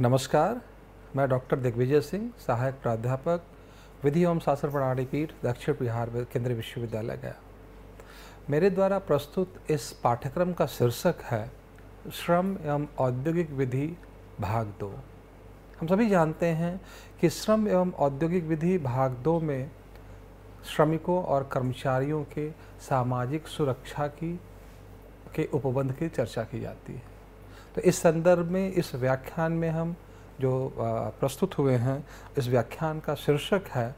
नमस्कार मैं डॉक्टर दिग्विजय सिंह सहायक प्राध्यापक विधि एवं शासन प्रणाली पीठ दक्षिण बिहार केंद्रीय विश्वविद्यालय गया मेरे द्वारा प्रस्तुत इस पाठ्यक्रम का शीर्षक है श्रम एवं औद्योगिक विधि भाग दो हम सभी जानते हैं कि श्रम एवं औद्योगिक विधि भाग दो में श्रमिकों और कर्मचारियों के सामाजिक सुरक्षा की के उपबंध की चर्चा की जाती है तो इस संदर्भ में इस व्याख्यान में हम जो प्रस्तुत हुए हैं इस व्याख्यान का शीर्षक है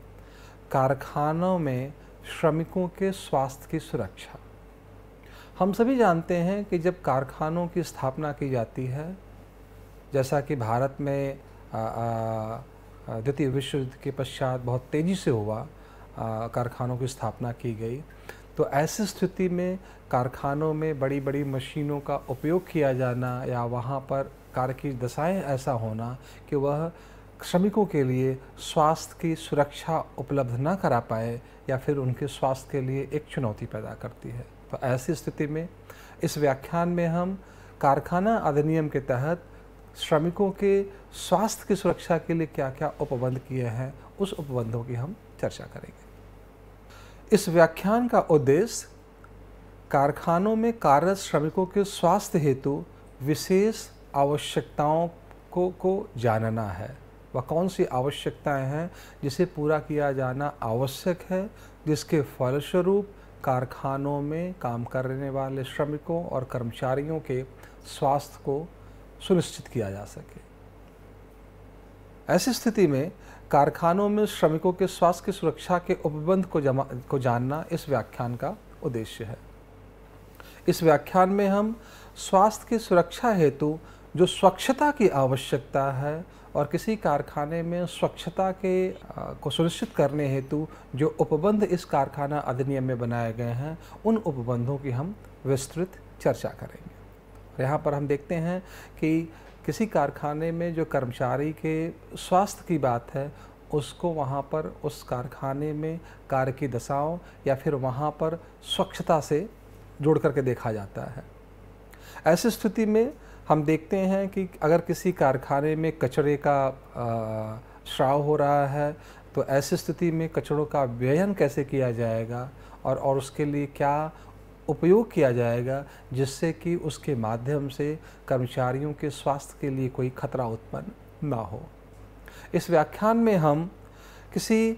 कारखानों में श्रमिकों के स्वास्थ्य की सुरक्षा हम सभी जानते हैं कि जब कारखानों की स्थापना की जाती है जैसा कि भारत में द्वितीय विश्व युद्ध के पश्चात बहुत तेज़ी से हुआ कारखानों की स्थापना की गई तो ऐसी स्थिति में कारखानों में बड़ी बड़ी मशीनों का उपयोग किया जाना या वहाँ पर कार्य की दशाएँ ऐसा होना कि वह श्रमिकों के लिए स्वास्थ्य की सुरक्षा उपलब्ध ना करा पाए या फिर उनके स्वास्थ्य के लिए एक चुनौती पैदा करती है तो ऐसी स्थिति में इस व्याख्यान में हम कारखाना अधिनियम के तहत श्रमिकों के स्वास्थ्य की सुरक्षा के लिए क्या क्या उपबंध किए हैं उस उपबंधों की हम चर्चा करेंगे इस व्याख्यान का उद्देश्य कारखानों में कार्यरत श्रमिकों के स्वास्थ्य हेतु विशेष आवश्यकताओं को को जानना है वह कौन सी आवश्यकताएं हैं जिसे पूरा किया जाना आवश्यक है जिसके फलस्वरूप कारखानों में काम करने वाले श्रमिकों और कर्मचारियों के स्वास्थ्य को सुनिश्चित किया जा सके ऐसी स्थिति में कारखानों में श्रमिकों के स्वास्थ्य की सुरक्षा के उपबंध को जमा को जानना इस व्याख्यान का उद्देश्य है इस व्याख्यान में हम स्वास्थ्य की सुरक्षा हेतु जो स्वच्छता की आवश्यकता है और किसी कारखाने में स्वच्छता के आ, को सुनिश्चित करने हेतु जो उपबंध इस कारखाना अधिनियम में बनाए गए हैं उन उपबंधों की हम विस्तृत चर्चा करेंगे यहाँ पर हम देखते हैं कि किसी कारखाने में जो कर्मचारी के स्वास्थ्य की बात है उसको वहाँ पर उस कारखाने में कार्य की दशाओं या फिर वहाँ पर स्वच्छता से जोड़ करके देखा जाता है ऐसी स्थिति में हम देखते हैं कि अगर किसी कारखाने में कचरे का श्राव हो रहा है तो ऐसी स्थिति में कचरों का व्ययन कैसे किया जाएगा और और उसके लिए क्या उपयोग किया जाएगा जिससे कि उसके माध्यम से कर्मचारियों के स्वास्थ्य के लिए कोई खतरा उत्पन्न ना हो इस व्याख्यान में हम किसी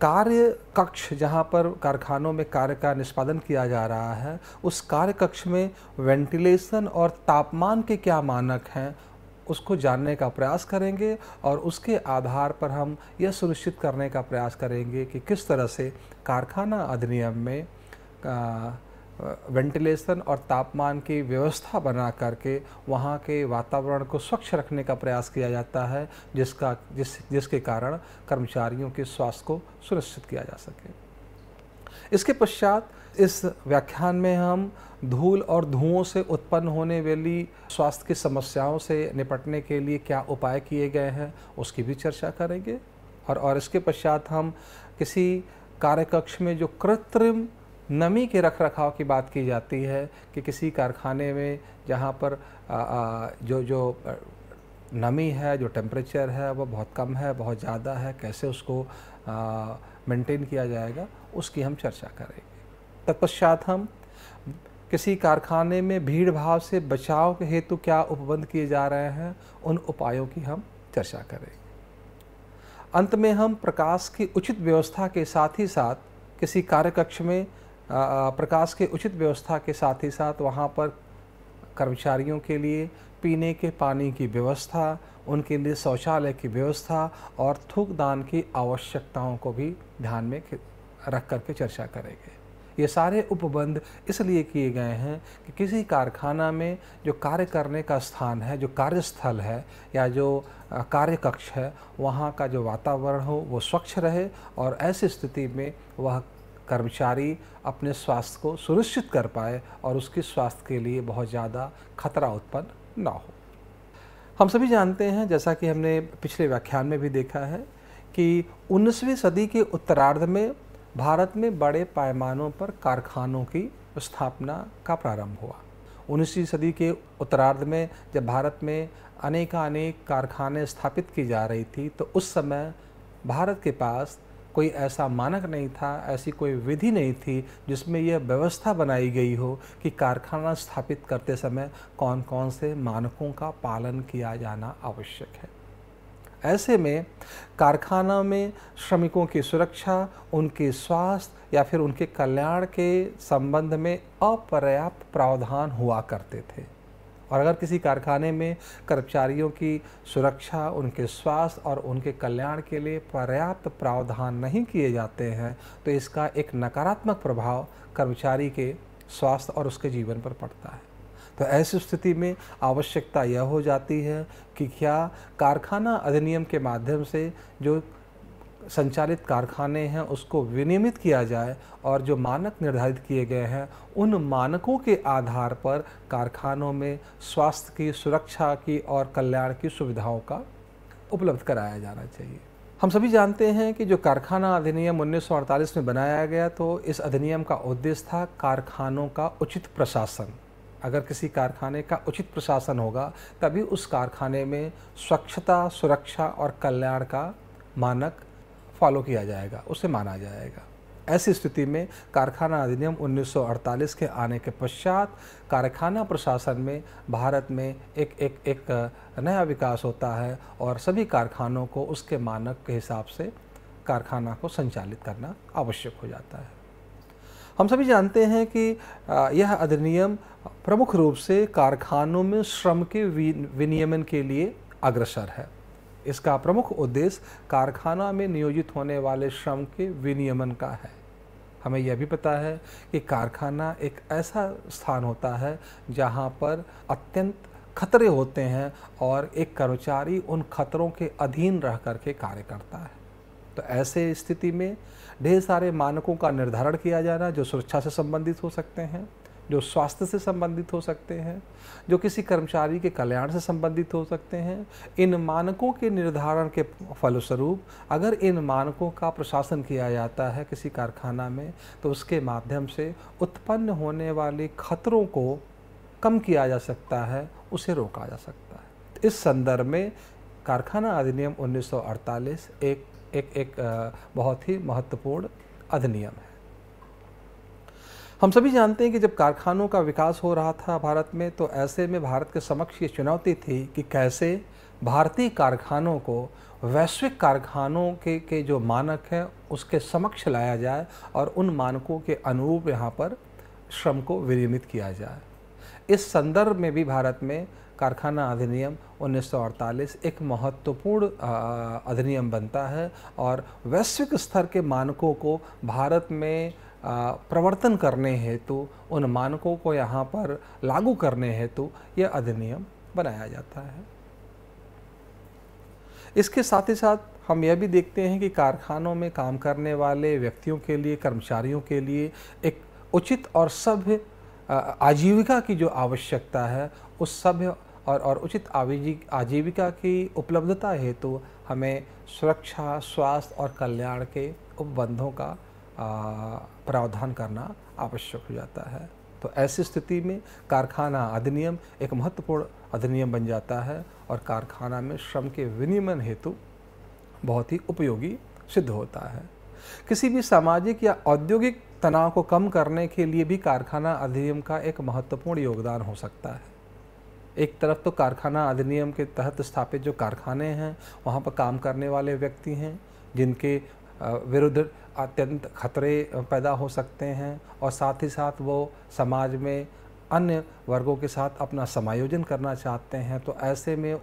कार्य कक्ष जहाँ पर कारखानों में कार्य का निष्पादन किया जा रहा है उस कार्य कक्ष में वेंटिलेशन और तापमान के क्या मानक हैं उसको जानने का प्रयास करेंगे और उसके आधार पर हम यह सुनिश्चित करने का प्रयास करेंगे कि किस तरह से कारखाना अधिनियम में आ, वेंटिलेशन और तापमान की व्यवस्था बना करके वहाँ के वातावरण को स्वच्छ रखने का प्रयास किया जाता है जिसका जिस जिसके कारण कर्मचारियों के स्वास्थ्य को सुनिश्चित किया जा सके इसके पश्चात इस व्याख्यान में हम धूल और धुओं से उत्पन्न होने वाली स्वास्थ्य की समस्याओं से निपटने के लिए क्या उपाय किए गए हैं उसकी भी चर्चा करेंगे और और इसके पश्चात हम किसी कार्यकक्ष में जो कृत्रिम नमी के रख रखाव की बात की जाती है कि किसी कारखाने में जहाँ पर आ, आ, जो जो नमी है जो टेम्परेचर है वो बहुत कम है बहुत ज़्यादा है कैसे उसको मेंटेन किया जाएगा उसकी हम चर्चा करेंगे तत्पश्चात हम किसी कारखाने में भीड़ भाव से बचाव के हेतु क्या उपबंध किए जा रहे हैं उन उपायों की हम चर्चा करेंगे अंत में हम प्रकाश की उचित व्यवस्था के साथ ही साथ किसी कार्यकक्ष में प्रकाश के उचित व्यवस्था के साथ ही साथ वहाँ पर कर्मचारियों के लिए पीने के पानी की व्यवस्था उनके लिए शौचालय की व्यवस्था और थूकदान की आवश्यकताओं को भी ध्यान में रख कर के चर्चा करेंगे ये सारे उपबंध इसलिए किए गए हैं कि किसी कारखाना में जो कार्य करने का स्थान है जो कार्यस्थल है या जो कार्यकक्ष है वहाँ का जो वातावरण हो वो स्वच्छ रहे और ऐसी स्थिति में वह कर्मचारी अपने स्वास्थ्य को सुनिश्चित कर पाए और उसके स्वास्थ्य के लिए बहुत ज़्यादा खतरा उत्पन्न ना हो हम सभी जानते हैं जैसा कि हमने पिछले व्याख्यान में भी देखा है कि 19वीं सदी के उत्तरार्ध में भारत में बड़े पैमानों पर कारखानों की स्थापना का प्रारंभ हुआ उन्नीसवीं सदी के उत्तरार्ध में जब भारत में अनेकानेक कारखाने स्थापित की जा रही थी तो उस समय भारत के पास कोई ऐसा मानक नहीं था ऐसी कोई विधि नहीं थी जिसमें यह व्यवस्था बनाई गई हो कि कारखाना स्थापित करते समय कौन कौन से मानकों का पालन किया जाना आवश्यक है ऐसे में कारखाना में श्रमिकों की सुरक्षा उनके स्वास्थ्य या फिर उनके कल्याण के संबंध में अपर्याप्त प्रावधान हुआ करते थे और अगर किसी कारखाने में कर्मचारियों की सुरक्षा उनके स्वास्थ्य और उनके कल्याण के लिए पर्याप्त प्रावधान नहीं किए जाते हैं तो इसका एक नकारात्मक प्रभाव कर्मचारी के स्वास्थ्य और उसके जीवन पर पड़ता है तो ऐसी स्थिति में आवश्यकता यह हो जाती है कि क्या कारखाना अधिनियम के माध्यम से जो संचालित कारखाने हैं उसको विनियमित किया जाए और जो मानक निर्धारित किए गए हैं उन मानकों के आधार पर कारखानों में स्वास्थ्य की सुरक्षा की और कल्याण की सुविधाओं का उपलब्ध कराया जाना चाहिए हम सभी जानते हैं कि जो कारखाना अधिनियम 1948 में बनाया गया तो इस अधिनियम का उद्देश्य था कारखानों का उचित प्रशासन अगर किसी कारखाने का उचित प्रशासन होगा तभी उस कारखाने में स्वच्छता सुरक्षा और कल्याण का मानक फॉलो किया जाएगा उसे माना जाएगा ऐसी स्थिति में कारखाना अधिनियम 1948 के आने के पश्चात कारखाना प्रशासन में भारत में एक एक एक नया विकास होता है और सभी कारखानों को उसके मानक के हिसाब से कारखाना को संचालित करना आवश्यक हो जाता है हम सभी जानते हैं कि यह अधिनियम प्रमुख रूप से कारखानों में श्रम के विनियमन के लिए अग्रसर है इसका प्रमुख उद्देश्य कारखाना में नियोजित होने वाले श्रम के विनियमन का है हमें यह भी पता है कि कारखाना एक ऐसा स्थान होता है जहाँ पर अत्यंत खतरे होते हैं और एक कर्मचारी उन खतरों के अधीन रह कर के कार्य करता है तो ऐसे स्थिति में ढेर सारे मानकों का निर्धारण किया जाना जो सुरक्षा से संबंधित हो सकते हैं जो स्वास्थ्य से संबंधित हो सकते हैं जो किसी कर्मचारी के कल्याण से संबंधित हो सकते हैं इन मानकों के निर्धारण के फलस्वरूप अगर इन मानकों का प्रशासन किया जाता है किसी कारखाना में तो उसके माध्यम से उत्पन्न होने वाले खतरों को कम किया जा सकता है उसे रोका जा सकता है इस संदर्भ में कारखाना अधिनियम 1948 एक एक एक बहुत ही महत्वपूर्ण अधिनियम है हम सभी जानते हैं कि जब कारखानों का विकास हो रहा था भारत में तो ऐसे में भारत के समक्ष ये चुनौती थी कि कैसे भारतीय कारखानों को वैश्विक कारखानों के के जो मानक हैं उसके समक्ष लाया जाए और उन मानकों के अनुरूप यहाँ पर श्रम को विनियमित किया जाए इस संदर्भ में भी भारत में कारखाना अधिनियम 1948 एक महत्वपूर्ण अधिनियम बनता है और वैश्विक स्तर के मानकों को भारत में प्रवर्तन करने हेतु तो, उन मानकों को यहाँ पर लागू करने हेतु तो, यह अधिनियम बनाया जाता है इसके साथ ही साथ हम यह भी देखते हैं कि कारखानों में काम करने वाले व्यक्तियों के लिए कर्मचारियों के लिए एक उचित और सभ्य आजीविका की जो आवश्यकता है उस सभ्य और और उचित आजीविका की उपलब्धता हेतु तो हमें सुरक्षा स्वास्थ्य और कल्याण के उपबंधों का प्रावधान करना आवश्यक हो जाता है तो ऐसी स्थिति में कारखाना अधिनियम एक महत्वपूर्ण अधिनियम बन जाता है और कारखाना में श्रम के विनिमय हेतु बहुत ही उपयोगी सिद्ध होता है किसी भी सामाजिक या औद्योगिक तनाव को कम करने के लिए भी कारखाना अधिनियम का एक महत्वपूर्ण योगदान हो सकता है एक तरफ तो कारखाना अधिनियम के तहत स्थापित जो कारखाने हैं वहाँ पर काम करने वाले व्यक्ति हैं जिनके विरुद्ध अत्यंत खतरे पैदा हो सकते हैं और साथ ही साथ वो समाज में अन्य वर्गों के साथ अपना समायोजन करना चाहते हैं तो ऐसे में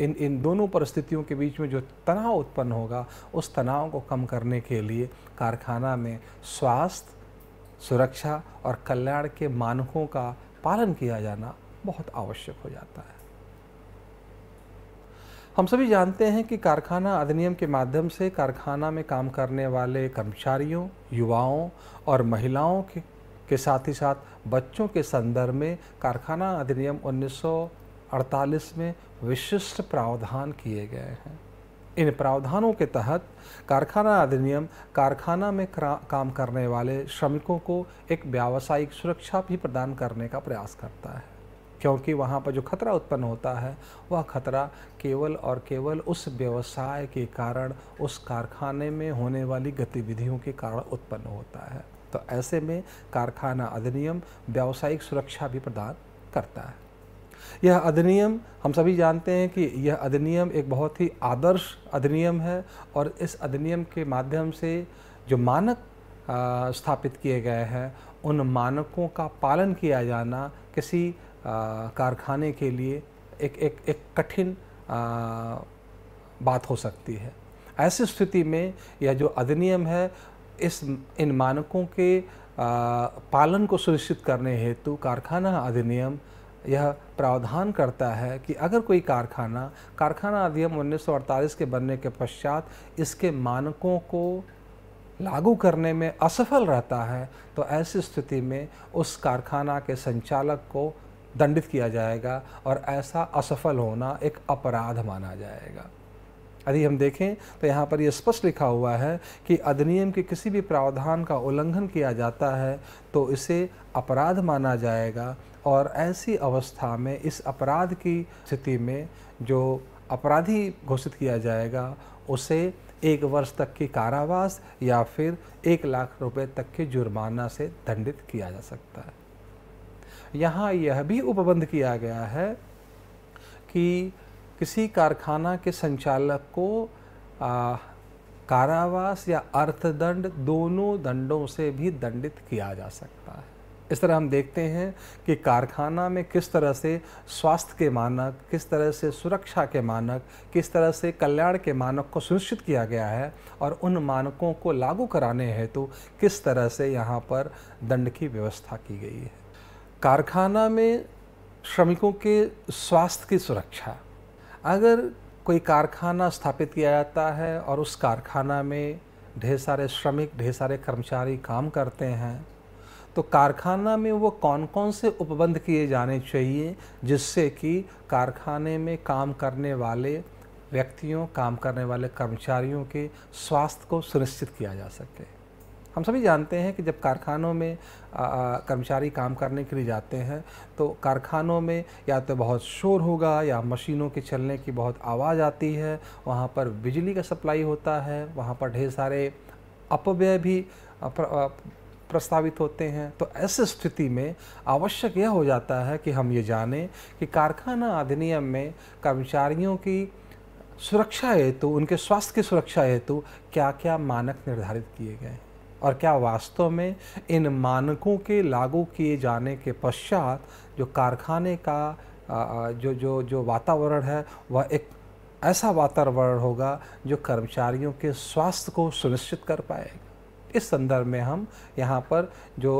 इन इन दोनों परिस्थितियों के बीच में जो तनाव उत्पन्न होगा उस तनाव को कम करने के लिए कारखाना में स्वास्थ्य सुरक्षा और कल्याण के मानकों का पालन किया जाना बहुत आवश्यक हो जाता है हम सभी जानते हैं कि कारखाना अधिनियम के माध्यम से कारखाना में काम करने वाले कर्मचारियों युवाओं और महिलाओं के के साथ ही साथ बच्चों के संदर्भ में कारखाना अधिनियम 1948 में विशिष्ट प्रावधान किए गए हैं इन प्रावधानों के तहत कारखाना अधिनियम कारखाना में काम करने वाले श्रमिकों को एक व्यावसायिक सुरक्षा भी प्रदान करने का प्रयास करता है क्योंकि वहाँ पर जो खतरा उत्पन्न होता है वह खतरा केवल और केवल उस व्यवसाय के कारण उस कारखाने में होने वाली गतिविधियों के कारण उत्पन्न होता है तो ऐसे में कारखाना अधिनियम व्यावसायिक सुरक्षा भी प्रदान करता है यह अधिनियम हम सभी जानते हैं कि यह अधिनियम एक बहुत ही आदर्श अधिनियम है और इस अधिनियम के माध्यम से जो मानक स्थापित किए गए हैं उन मानकों का पालन किया जाना किसी कारखाने के लिए एक एक एक कठिन बात हो सकती है ऐसी स्थिति में यह जो अधिनियम है इस इन मानकों के पालन को सुनिश्चित करने हेतु कारखाना अधिनियम यह प्रावधान करता है कि अगर कोई कारखाना कारखाना अधिनियम 1948 के बनने के पश्चात इसके मानकों को लागू करने में असफल रहता है तो ऐसी स्थिति में उस कारखाना के संचालक को दंडित किया जाएगा और ऐसा असफल होना एक अपराध माना जाएगा यदि हम देखें तो यहाँ पर यह स्पष्ट लिखा हुआ है कि अधिनियम के किसी भी प्रावधान का उल्लंघन किया जाता है तो इसे अपराध माना जाएगा और ऐसी अवस्था में इस अपराध की स्थिति में जो अपराधी घोषित किया जाएगा उसे एक वर्ष तक की कारावास या फिर एक लाख रुपए तक के जुर्माना से दंडित किया जा सकता है यहाँ यह भी उपबंध किया गया है कि किसी कारखाना के संचालक को आ, कारावास या अर्थदंड दोनों दंडों से भी दंडित किया जा सकता है इस तरह हम देखते हैं कि कारखाना में किस तरह से स्वास्थ्य के मानक किस तरह से सुरक्षा के मानक किस तरह से कल्याण के मानक को सुनिश्चित किया गया है और उन मानकों को लागू कराने हेतु तो किस तरह से यहाँ पर दंड की व्यवस्था की गई है कारखाना में श्रमिकों के स्वास्थ्य की सुरक्षा अगर कोई कारखाना स्थापित किया जाता है और उस कारखाना में ढेर सारे श्रमिक ढेर सारे कर्मचारी काम करते हैं तो कारखाना में वो कौन कौन से उपबंध किए जाने चाहिए जिससे कि कारखाने में काम करने वाले व्यक्तियों काम करने वाले कर्मचारियों के स्वास्थ्य को सुनिश्चित किया जा सके हम सभी जानते हैं कि जब कारखानों में कर्मचारी काम करने के लिए जाते हैं तो कारखानों में या तो बहुत शोर होगा या मशीनों के चलने की बहुत आवाज़ आती है वहाँ पर बिजली का सप्लाई होता है वहाँ पर ढेर सारे अपव्यय भी प्रस्तावित होते हैं तो ऐसी स्थिति में आवश्यक यह हो जाता है कि हम ये जानें कि कारखाना अधिनियम में कर्मचारियों की सुरक्षा हेतु उनके स्वास्थ्य की सुरक्षा हेतु क्या क्या मानक निर्धारित किए गए हैं और क्या वास्तव में इन मानकों के लागू किए जाने के पश्चात जो कारखाने का जो जो जो वातावरण है वह एक ऐसा वातावरण होगा जो कर्मचारियों के स्वास्थ्य को सुनिश्चित कर पाएगा इस संदर्भ में हम यहाँ पर जो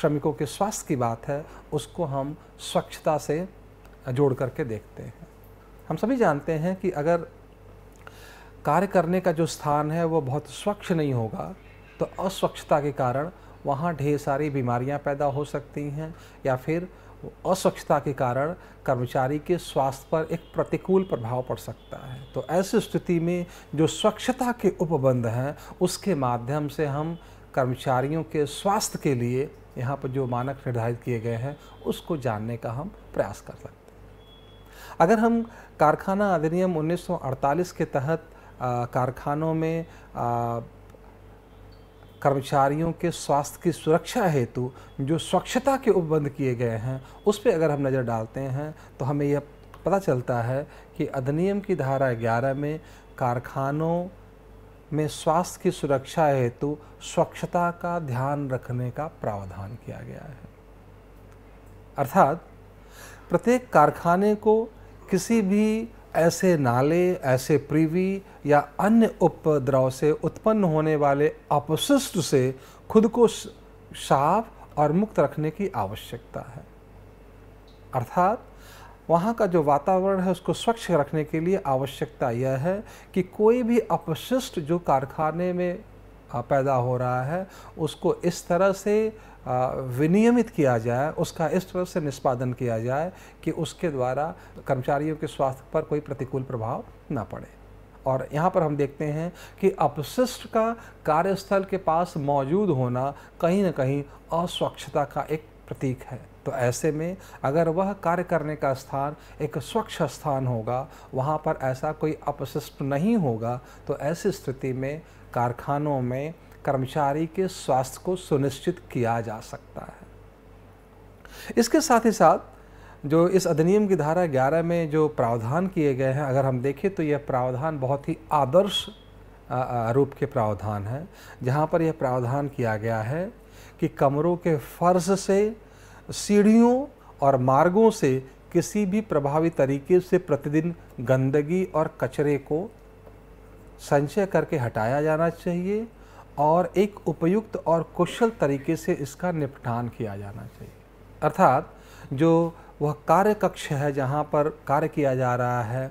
श्रमिकों के स्वास्थ्य की बात है उसको हम स्वच्छता से जोड़ करके देखते हैं हम सभी जानते हैं कि अगर कार्य करने का जो स्थान है वो बहुत स्वच्छ नहीं होगा तो अस्वच्छता के कारण वहाँ ढेर सारी बीमारियाँ पैदा हो सकती हैं या फिर अस्वच्छता के कारण कर्मचारी के स्वास्थ्य पर एक प्रतिकूल प्रभाव पड़ सकता है तो ऐसी स्थिति में जो स्वच्छता के उपबंध हैं उसके माध्यम से हम कर्मचारियों के स्वास्थ्य के लिए यहाँ पर जो मानक निर्धारित किए गए हैं उसको जानने का हम प्रयास कर सकते हैं अगर हम कारखाना अधिनियम 1948 के तहत कारखानों में आ, कर्मचारियों के स्वास्थ्य की सुरक्षा हेतु जो स्वच्छता के उपबंध किए गए हैं उस पर अगर हम नज़र डालते हैं तो हमें यह पता चलता है कि अधिनियम की धारा ग्यारह में कारखानों में स्वास्थ्य की सुरक्षा हेतु स्वच्छता का ध्यान रखने का प्रावधान किया गया है अर्थात प्रत्येक कारखाने को किसी भी ऐसे नाले ऐसे प्रीवी या अन्य उपद्रव से उत्पन्न होने वाले अपशिष्ट से खुद को साफ और मुक्त रखने की आवश्यकता है अर्थात वहाँ का जो वातावरण है उसको स्वच्छ रखने के लिए आवश्यकता यह है कि कोई भी अपशिष्ट जो कारखाने में पैदा हो रहा है उसको इस तरह से विनियमित किया जाए उसका इस तरह से निष्पादन किया जाए कि उसके द्वारा कर्मचारियों के स्वास्थ्य पर कोई प्रतिकूल प्रभाव ना पड़े और यहाँ पर हम देखते हैं कि अपशिष्ट का कार्यस्थल के पास मौजूद होना कहीं ना कहीं अस्वच्छता का एक प्रतीक है तो ऐसे में अगर वह कार्य करने का स्थान एक स्वच्छ स्थान होगा वहाँ पर ऐसा कोई अपशिष्ट नहीं होगा तो ऐसी स्थिति में कारखानों में कर्मचारी के स्वास्थ्य को सुनिश्चित किया जा सकता है इसके साथ ही साथ जो इस अधिनियम की धारा 11 में जो प्रावधान किए गए हैं अगर हम देखें तो यह प्रावधान बहुत ही आदर्श रूप के प्रावधान हैं जहाँ पर यह प्रावधान किया गया है कि कमरों के फर्श से सीढ़ियों और मार्गों से किसी भी प्रभावी तरीके से प्रतिदिन गंदगी और कचरे को संचय करके हटाया जाना चाहिए और एक उपयुक्त और कुशल तरीके से इसका निपटान किया जाना चाहिए अर्थात जो वह कार्य कक्ष है जहाँ पर कार्य किया जा रहा है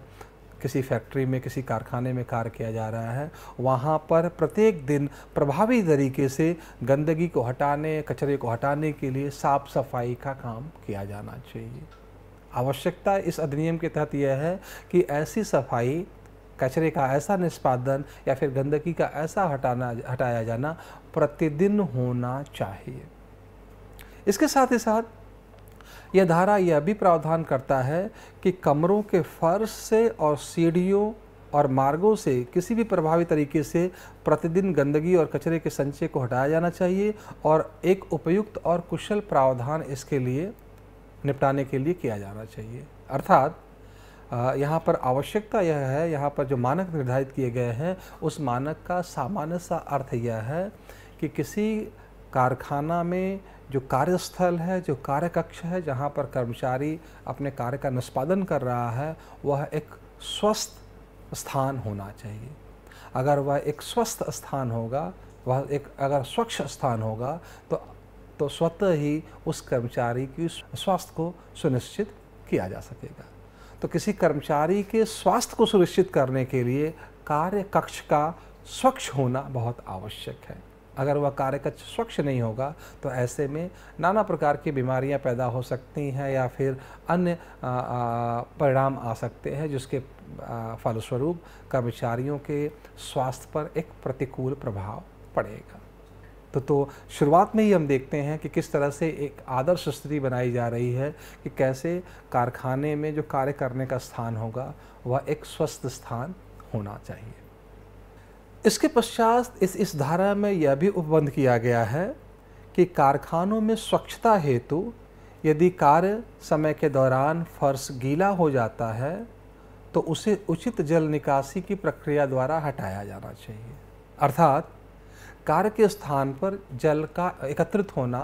किसी फैक्ट्री में किसी कारखाने में कार्य किया जा रहा है वहाँ पर प्रत्येक दिन प्रभावी तरीके से गंदगी को हटाने कचरे को हटाने के लिए साफ सफाई का काम किया जाना चाहिए आवश्यकता इस अधिनियम के तहत यह है कि ऐसी सफाई कचरे का ऐसा निष्पादन या फिर गंदगी का ऐसा हटाना हटाया जाना प्रतिदिन होना चाहिए इसके साथ ही साथ यह धारा यह भी प्रावधान करता है कि कमरों के फर्श से और सीढ़ियों और मार्गों से किसी भी प्रभावी तरीके से प्रतिदिन गंदगी और कचरे के संचय को हटाया जाना चाहिए और एक उपयुक्त और कुशल प्रावधान इसके लिए निपटाने के लिए किया जाना चाहिए अर्थात यहाँ पर आवश्यकता यह है यहाँ पर जो मानक निर्धारित किए गए हैं उस मानक का सामान्य सा अर्थ यह है कि किसी कारखाना में जो कार्यस्थल है जो कार्यकक्ष है जहाँ पर कर्मचारी अपने कार्य का निष्पादन कर रहा है वह एक स्वस्थ स्थान होना चाहिए अगर वह एक स्वस्थ स्थान होगा वह एक अगर स्वच्छ स्थान होगा तो तो स्वतः ही उस कर्मचारी की स्वास्थ्य को सुनिश्चित किया जा सकेगा तो किसी कर्मचारी के स्वास्थ्य को सुनिश्चित करने के लिए कार्य कक्ष का स्वच्छ होना बहुत आवश्यक है अगर वह कार्य कक्ष स्वच्छ नहीं होगा तो ऐसे में नाना प्रकार की बीमारियां पैदा हो सकती हैं या फिर अन्य परिणाम आ सकते हैं जिसके फलस्वरूप कर्मचारियों के स्वास्थ्य पर एक प्रतिकूल प्रभाव पड़ेगा तो तो शुरुआत में ही हम देखते हैं कि किस तरह से एक आदर्श स्त्री बनाई जा रही है कि कैसे कारखाने में जो कार्य करने का स्थान होगा वह एक स्वस्थ स्थान होना चाहिए इसके पश्चात इस इस धारा में यह भी उपबंध किया गया है कि कारखानों में स्वच्छता हेतु यदि कार्य समय के दौरान फर्श गीला हो जाता है तो उसे उचित जल निकासी की प्रक्रिया द्वारा हटाया जाना चाहिए अर्थात कार्य के स्थान पर जल का एकत्रित होना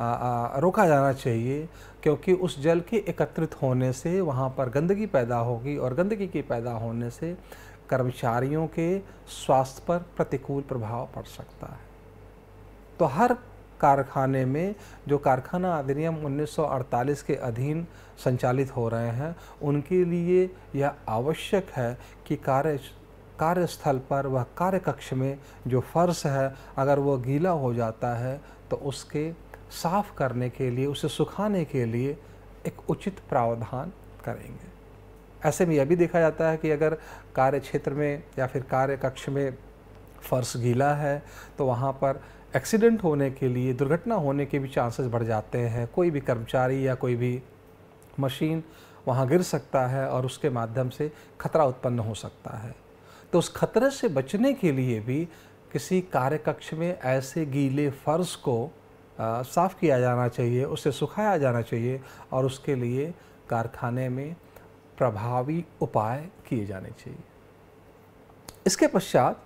आ, आ, रोका जाना चाहिए क्योंकि उस जल के एकत्रित होने से वहाँ पर गंदगी पैदा होगी और गंदगी के पैदा होने से कर्मचारियों के स्वास्थ्य पर प्रतिकूल प्रभाव पड़ सकता है तो हर कारखाने में जो कारखाना अधिनियम 1948 के अधीन संचालित हो रहे हैं उनके लिए यह आवश्यक है कि कार्य कार्यस्थल पर वह कार्य कक्ष में जो फ़र्श है अगर वो गीला हो जाता है तो उसके साफ़ करने के लिए उसे सुखाने के लिए एक उचित प्रावधान करेंगे ऐसे में यह भी देखा जाता है कि अगर कार्य क्षेत्र में या फिर कार्य कक्ष में फर्श गीला है तो वहाँ पर एक्सीडेंट होने के लिए दुर्घटना होने के भी चांसेस बढ़ जाते हैं कोई भी कर्मचारी या कोई भी मशीन वहाँ गिर सकता है और उसके माध्यम से खतरा उत्पन्न हो सकता है तो उस खतरे से बचने के लिए भी किसी कार्य कक्ष में ऐसे गीले फर्श को साफ़ किया जाना चाहिए उसे सुखाया जाना चाहिए और उसके लिए कारखाने में प्रभावी उपाय किए जाने चाहिए इसके पश्चात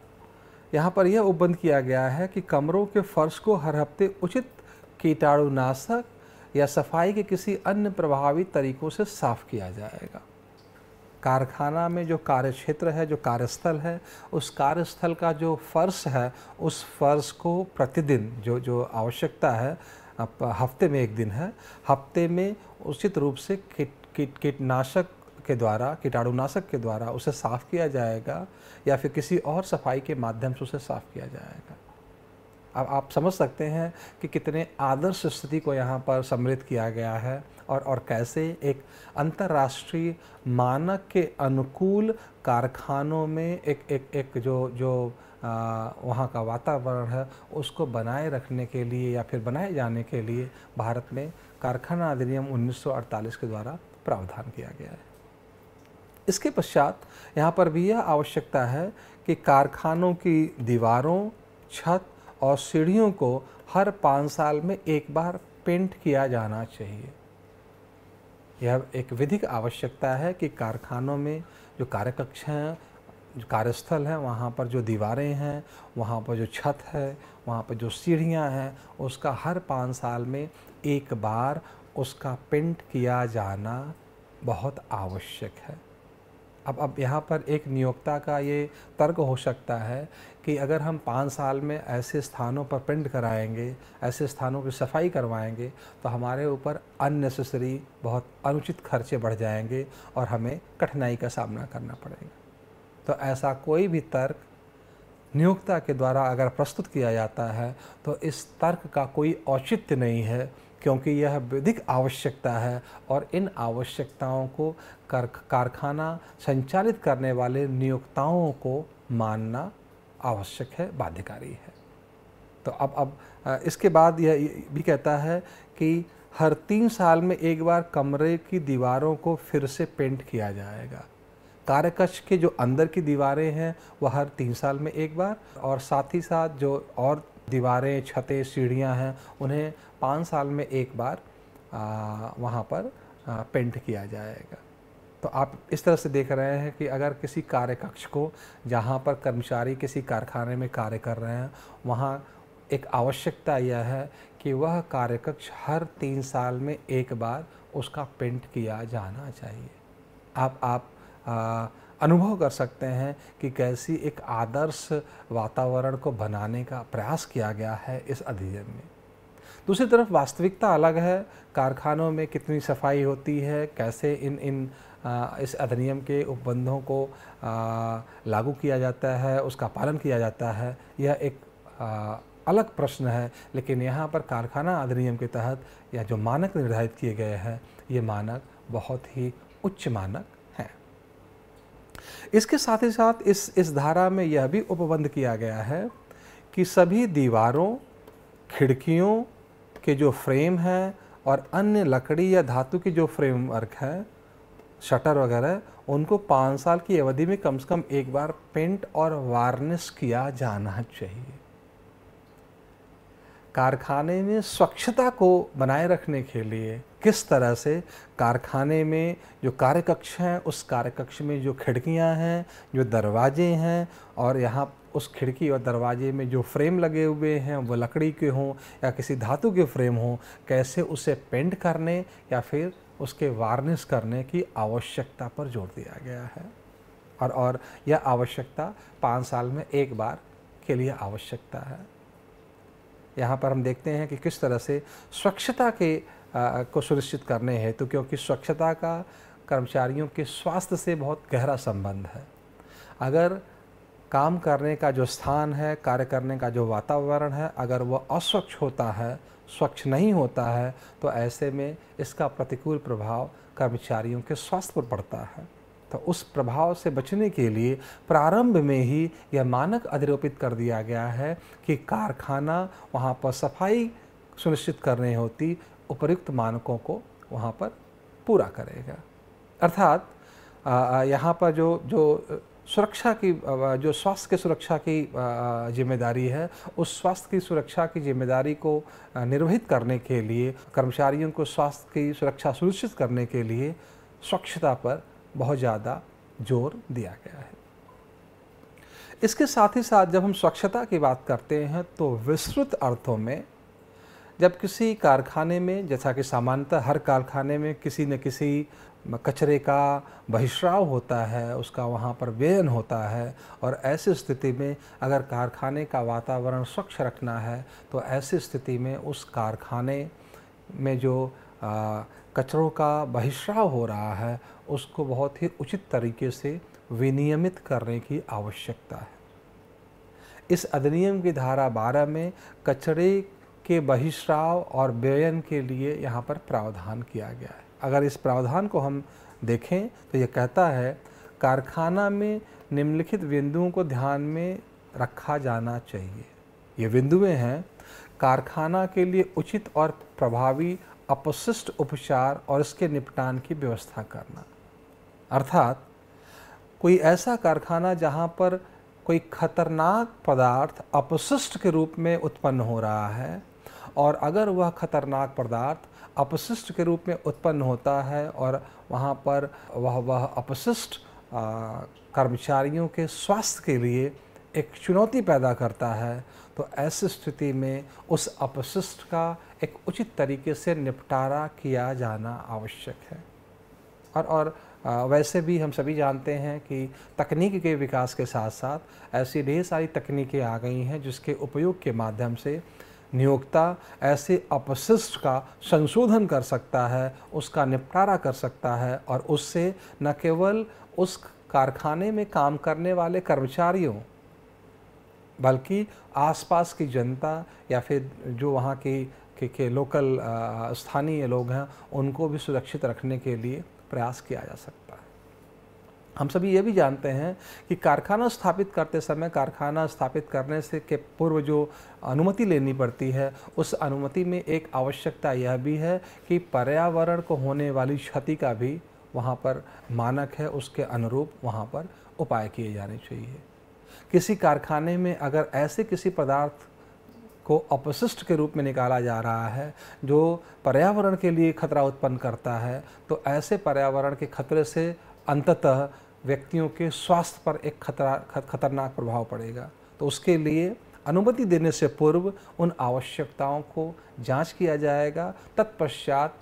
यहाँ पर यह उपबंध किया गया है कि कमरों के फर्श को हर हफ्ते उचित कीटाणुनाशक या सफाई के किसी अन्य प्रभावी तरीकों से साफ किया जाएगा कारखाना में जो कार्य क्षेत्र है जो कार्यस्थल है उस कार्यस्थल का जो फ़र्श है उस फ़र्श को प्रतिदिन जो जो आवश्यकता है हफ्ते में एक दिन है हफ्ते में उचित रूप से कीट कीट कीटनाशक के द्वारा कीटाणुनाशक के द्वारा उसे साफ़ किया जाएगा या फिर किसी और सफाई के माध्यम से उसे साफ़ किया जाएगा अब आप समझ सकते हैं कि कितने आदर्श स्थिति को यहाँ पर सम्मिलित किया गया है और और कैसे एक अंतर्राष्ट्रीय मानक के अनुकूल कारखानों में एक एक एक जो जो वहाँ का वातावरण है उसको बनाए रखने के लिए या फिर बनाए जाने के लिए भारत में कारखाना अधिनियम 1948 के द्वारा प्रावधान किया गया है इसके पश्चात यहाँ पर भी यह आवश्यकता है कि कारखानों की दीवारों छत और सीढ़ियों को हर पाँच साल में एक बार पेंट किया जाना चाहिए यह एक विधिक आवश्यकता है कि कारखानों में जो कार्यकक्ष हैं जो कार्यस्थल है वहाँ पर जो दीवारें हैं वहाँ पर जो छत है वहाँ पर जो सीढ़ियाँ हैं उसका हर पाँच साल में एक बार उसका पेंट किया जाना बहुत आवश्यक है अब अब यहाँ पर एक नियोक्ता का ये तर्क हो सकता है कि अगर हम पाँच साल में ऐसे स्थानों पर प्रिंट कराएंगे ऐसे स्थानों की सफाई करवाएंगे तो हमारे ऊपर अननेसेसरी बहुत अनुचित खर्चे बढ़ जाएंगे और हमें कठिनाई का सामना करना पड़ेगा तो ऐसा कोई भी तर्क नियोक्ता के द्वारा अगर प्रस्तुत किया जाता है तो इस तर्क का कोई औचित्य नहीं है क्योंकि यह विधिक आवश्यकता है और इन आवश्यकताओं को कारखाना संचालित करने वाले नियोक्ताओं को मानना आवश्यक है बाध्यकारी है तो अब अब इसके बाद यह भी कहता है कि हर तीन साल में एक बार कमरे की दीवारों को फिर से पेंट किया जाएगा कार्यकक्ष के जो अंदर की दीवारें हैं वह हर तीन साल में एक बार और साथ ही साथ जो और दीवारें छतें सीढ़ियां हैं उन्हें पाँच साल में एक बार वहाँ पर पेंट किया जाएगा तो आप इस तरह से देख रहे हैं कि अगर किसी कार्य कक्ष को जहाँ पर कर्मचारी किसी कारखाने में कार्य कर रहे हैं वहाँ एक आवश्यकता यह है कि वह कार्यकक्ष हर तीन साल में एक बार उसका पेंट किया जाना चाहिए आप आप आ, अनुभव कर सकते हैं कि कैसी एक आदर्श वातावरण को बनाने का प्रयास किया गया है इस अध्ययन में दूसरी तरफ वास्तविकता अलग है कारखानों में कितनी सफाई होती है कैसे इन इन इस अधिनियम के उपबंधों को लागू किया जाता है उसका पालन किया जाता है यह एक अलग प्रश्न है लेकिन यहाँ पर कारखाना अधिनियम के तहत या जो मानक निर्धारित किए गए हैं ये मानक बहुत ही उच्च मानक हैं इसके साथ ही साथ इस इस धारा में यह भी उपबंध किया गया है कि सभी दीवारों खिड़कियों के जो फ्रेम हैं और अन्य लकड़ी या धातु के जो फ्रेमवर्क हैं शटर वगैरह उनको पाँच साल की अवधि में कम से कम एक बार पेंट और वार्निश किया जाना चाहिए कारखाने में स्वच्छता को बनाए रखने के लिए किस तरह से कारखाने में जो कार्यकक्ष हैं उस कार्यकक्ष में जो खिड़कियां हैं जो दरवाजे हैं और यहाँ उस खिड़की और दरवाजे में जो फ्रेम लगे हुए हैं वो लकड़ी के हों या किसी धातु के फ्रेम हों कैसे उसे पेंट करने या फिर उसके वार्निश करने की आवश्यकता पर जोर दिया गया है और और यह आवश्यकता पाँच साल में एक बार के लिए आवश्यकता है यहाँ पर हम देखते हैं कि किस तरह से स्वच्छता के आ, को सुनिश्चित करने हेतु तो क्योंकि स्वच्छता का कर्मचारियों के स्वास्थ्य से बहुत गहरा संबंध है अगर काम करने का जो स्थान है कार्य करने का जो वातावरण है अगर वह अस्वच्छ होता है स्वच्छ नहीं होता है तो ऐसे में इसका प्रतिकूल प्रभाव कर्मचारियों के स्वास्थ्य पर पड़ता है तो उस प्रभाव से बचने के लिए प्रारंभ में ही यह मानक अधिरोपित कर दिया गया है कि कारखाना वहाँ पर सफाई सुनिश्चित करने होती उपयुक्त मानकों को वहाँ पर पूरा करेगा अर्थात यहाँ पर जो जो सुरक्षा की जो स्वास्थ्य की सुरक्षा की जिम्मेदारी है उस स्वास्थ्य की सुरक्षा की जिम्मेदारी को निर्वहित करने के लिए कर्मचारियों को स्वास्थ्य की सुरक्षा सुनिश्चित करने के लिए स्वच्छता पर बहुत ज़्यादा जोर दिया गया है इसके साथ ही साथ जब हम स्वच्छता की बात करते हैं तो विस्तृत अर्थों में जब किसी कारखाने में जैसा कि सामान्यतः हर कारखाने में किसी न किसी कचरे का बहिष्राव होता है उसका वहाँ पर व्ययन होता है और ऐसी स्थिति में अगर कारखाने का वातावरण स्वच्छ रखना है तो ऐसी स्थिति में उस कारखाने में जो आ, कचरों का बहिष्राव हो रहा है उसको बहुत ही उचित तरीके से विनियमित करने की आवश्यकता है इस अधिनियम की धारा बारह में कचरे के बहिष्राव और व्ययन के लिए यहाँ पर प्रावधान किया गया है अगर इस प्रावधान को हम देखें तो यह कहता है कारखाना में निम्नलिखित बिंदुओं को ध्यान में रखा जाना चाहिए ये बिंदुएं हैं कारखाना के लिए उचित और प्रभावी अपशिष्ट उपचार और इसके निपटान की व्यवस्था करना अर्थात कोई ऐसा कारखाना जहाँ पर कोई खतरनाक पदार्थ अपशिष्ट के रूप में उत्पन्न हो रहा है और अगर वह खतरनाक पदार्थ अपशिष्ट के रूप में उत्पन्न होता है और वहाँ पर वह वह अपशिष्ट कर्मचारियों के स्वास्थ्य के लिए एक चुनौती पैदा करता है तो ऐसी स्थिति में उस अपशिष्ट का एक उचित तरीके से निपटारा किया जाना आवश्यक है और और वैसे भी हम सभी जानते हैं कि तकनीक के विकास के साथ साथ ऐसी ढेर सारी तकनीकें आ गई हैं जिसके उपयोग के माध्यम से नियोक्ता ऐसे अपशिष्ट का संशोधन कर सकता है उसका निपटारा कर सकता है और उससे न केवल उस कारखाने में काम करने वाले कर्मचारियों बल्कि आसपास की जनता या फिर जो वहाँ की के, के लोकल स्थानीय लोग हैं उनको भी सुरक्षित रखने के लिए प्रयास किया जा सकता है हम सभी ये भी जानते हैं कि कारखाना स्थापित करते समय कारखाना स्थापित करने से के पूर्व जो अनुमति लेनी पड़ती है उस अनुमति में एक आवश्यकता यह भी है कि पर्यावरण को होने वाली क्षति का भी वहाँ पर मानक है उसके अनुरूप वहाँ पर उपाय किए जाने चाहिए किसी कारखाने में अगर ऐसे किसी पदार्थ को अपशिष्ट के रूप में निकाला जा रहा है जो पर्यावरण के लिए खतरा उत्पन्न करता है तो ऐसे पर्यावरण के खतरे से अंततः व्यक्तियों के स्वास्थ्य पर एक खतरा खतरनाक प्रभाव पड़ेगा तो उसके लिए अनुमति देने से पूर्व उन आवश्यकताओं को जांच किया जाएगा तत्पश्चात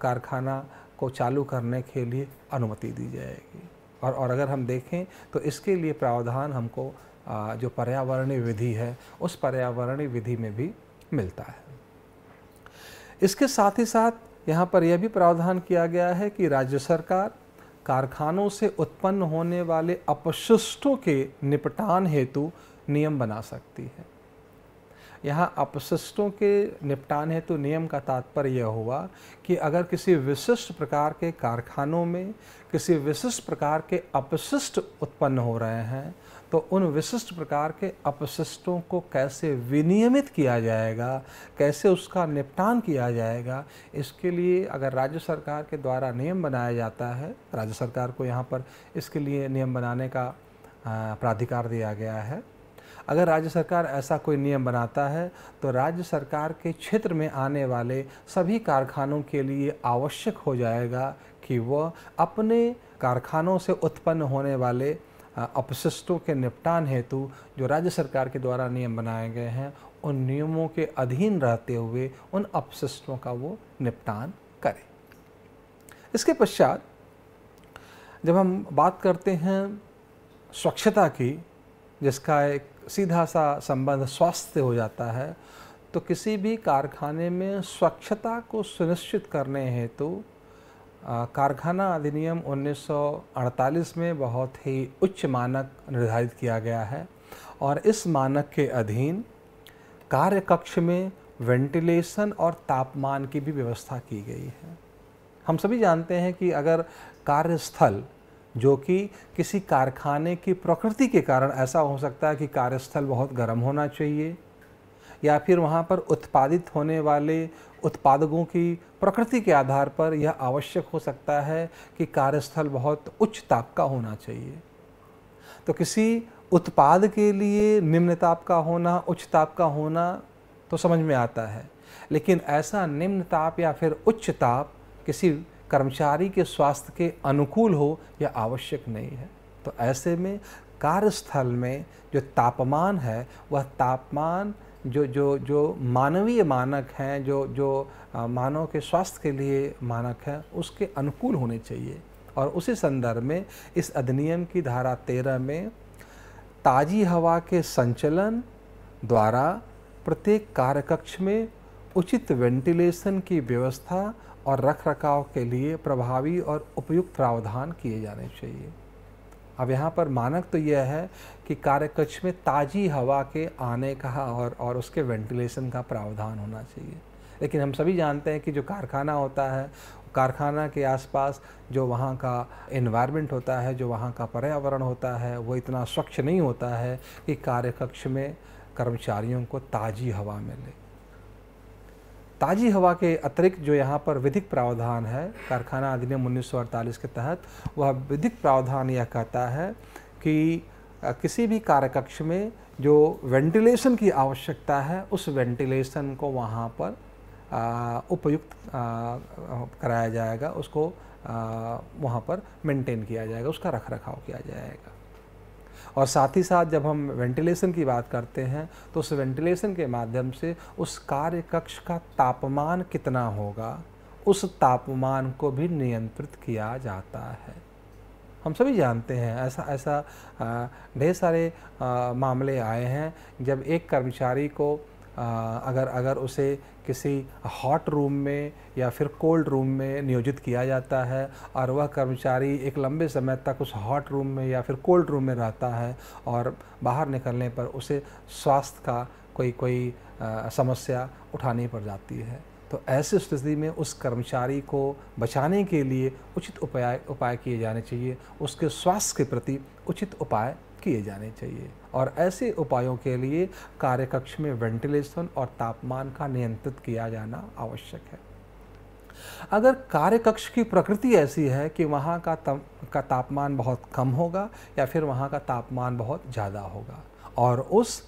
कारखाना को चालू करने के लिए अनुमति दी जाएगी और और अगर हम देखें तो इसके लिए प्रावधान हमको आ, जो पर्यावरणीय विधि है उस पर्यावरणीय विधि में भी मिलता है इसके साथ ही साथ यहाँ पर यह भी प्रावधान किया गया है कि राज्य सरकार कारखानों से उत्पन्न होने वाले अपशिष्टों के निपटान हेतु नियम बना सकती है यहाँ अपशिष्टों के निपटान हेतु नियम का तात्पर्य यह हुआ कि अगर किसी विशिष्ट प्रकार के कारखानों में किसी विशिष्ट प्रकार के अपशिष्ट उत्पन्न हो रहे हैं तो उन विशिष्ट प्रकार के अपशिष्टों को कैसे विनियमित किया जाएगा कैसे उसका निपटान किया जाएगा इसके लिए अगर राज्य सरकार के द्वारा नियम बनाया जाता है राज्य सरकार को यहाँ पर इसके लिए नियम बनाने का प्राधिकार दिया गया है अगर राज्य सरकार ऐसा कोई नियम बनाता है तो राज्य सरकार के क्षेत्र में आने वाले सभी कारखानों के लिए आवश्यक हो जाएगा कि वह अपने कारखानों से उत्पन्न होने वाले अपशिष्टों के निपटान हेतु जो राज्य सरकार के द्वारा नियम बनाए गए हैं उन नियमों के अधीन रहते हुए उन अपशिष्टों का वो निपटान करे इसके पश्चात जब हम बात करते हैं स्वच्छता की जिसका एक सीधा सा संबंध स्वास्थ्य हो जाता है तो किसी भी कारखाने में स्वच्छता को सुनिश्चित करने हेतु तो कारखाना अधिनियम 1948 में बहुत ही उच्च मानक निर्धारित किया गया है और इस मानक के अधीन कार्य कक्ष में वेंटिलेशन और तापमान की भी व्यवस्था की गई है हम सभी जानते हैं कि अगर कार्यस्थल जो कि किसी कारखाने की प्रकृति के कारण ऐसा हो सकता है कि कार्यस्थल बहुत गर्म होना चाहिए या फिर वहाँ पर उत्पादित होने वाले उत्पादकों की प्रकृति के आधार पर यह आवश्यक हो सकता है कि कार्यस्थल बहुत उच्च ताप का होना चाहिए तो किसी उत्पाद के लिए निम्न ताप का होना उच्च ताप का होना तो समझ में आता है लेकिन ऐसा निम्न ताप या फिर उच्च ताप किसी कर्मचारी के स्वास्थ्य के अनुकूल हो यह आवश्यक नहीं है तो ऐसे में कार्यस्थल में जो तापमान है वह तापमान जो जो जो मानवीय मानक हैं जो जो मानव के स्वास्थ्य के लिए मानक हैं उसके अनुकूल होने चाहिए और उसी संदर्भ में इस अधिनियम की धारा तेरह में ताज़ी हवा के संचलन द्वारा प्रत्येक कार्यकक्ष में उचित वेंटिलेशन की व्यवस्था और रख रखाव के लिए प्रभावी और उपयुक्त प्रावधान किए जाने चाहिए अब यहाँ पर मानक तो यह है कि कार्यकक्ष में ताज़ी हवा के आने का और और उसके वेंटिलेशन का प्रावधान होना चाहिए लेकिन हम सभी जानते हैं कि जो कारखाना होता है कारखाना के आसपास जो वहाँ का इन्वायरमेंट होता है जो वहाँ का पर्यावरण होता है वो इतना स्वच्छ नहीं होता है कि कार्यकक्ष में कर्मचारियों को ताज़ी हवा मिले ताज़ी हवा के अतिरिक्त जो यहाँ पर विधिक प्रावधान है कारखाना अधिनियम उन्नीस के तहत वह विधिक प्रावधान यह कहता है कि किसी भी कार्यकक्ष में जो वेंटिलेशन की आवश्यकता है उस वेंटिलेशन को वहाँ पर उपयुक्त कराया जाएगा उसको वहाँ पर मेंटेन किया जाएगा उसका रख रखाव किया जाएगा और साथ ही साथ जब हम वेंटिलेशन की बात करते हैं तो उस वेंटिलेशन के माध्यम से उस कार्य कक्ष का तापमान कितना होगा उस तापमान को भी नियंत्रित किया जाता है हम सभी जानते हैं ऐसा ऐसा ढेर सारे आ, मामले आए हैं जब एक कर्मचारी को आ, अगर अगर उसे किसी हॉट रूम में या फिर कोल्ड रूम में नियोजित किया जाता है और वह कर्मचारी एक लंबे समय तक उस हॉट रूम में या फिर कोल्ड रूम में रहता है और बाहर निकलने पर उसे स्वास्थ्य का कोई कोई आ, समस्या उठानी पड़ जाती है तो ऐसी स्थिति में उस कर्मचारी को बचाने के लिए उचित उपाय उपाय किए जाने चाहिए उसके स्वास्थ्य के प्रति उचित उपाय किए जाने चाहिए और ऐसे उपायों के लिए कार्यकक्ष में वेंटिलेशन और तापमान का नियंत्रित किया जाना आवश्यक है अगर कार्यकक्ष की प्रकृति ऐसी है कि वहाँ का तम, का तापमान बहुत कम होगा या फिर वहाँ का तापमान बहुत ज़्यादा होगा और उस